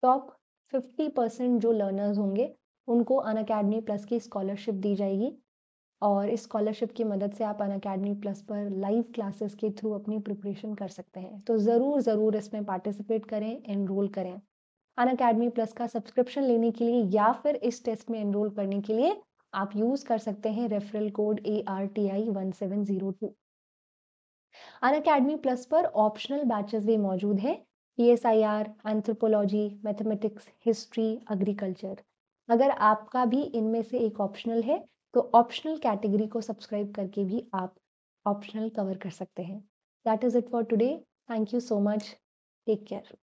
टॉप फिफ्टी परसेंट जो लर्नर्स होंगे उनको अन अकेडमी प्लस की स्कॉलरशिप दी जाएगी और इस स्कॉलरशिप की मदद से आप अन अकेडमी प्लस पर लाइव क्लासेस के थ्रू अपनी प्रिपरेशन कर सकते हैं तो ज़रूर ज़रूर इसमें पार्टिसिपेट करें एनरोल करें अन अकेडमी प्लस का सब्सक्रिप्शन लेने के लिए या फिर इस टेस्ट में एनरोल करने के लिए आप यूज़ कर सकते हैं referral code A R T I one seven zero two Unacademy plus पर ऑप्शनल बैचेस भी मौजूद हैं P S I R anthropology mathematics history agriculture अगर आपका भी इनमें से एक ऑप्शनल है तो ऑप्शनल कैटेगरी को सब्सक्राइब करके भी आप ऑप्शनल कवर कर सकते हैं that is it for today thank you so much take care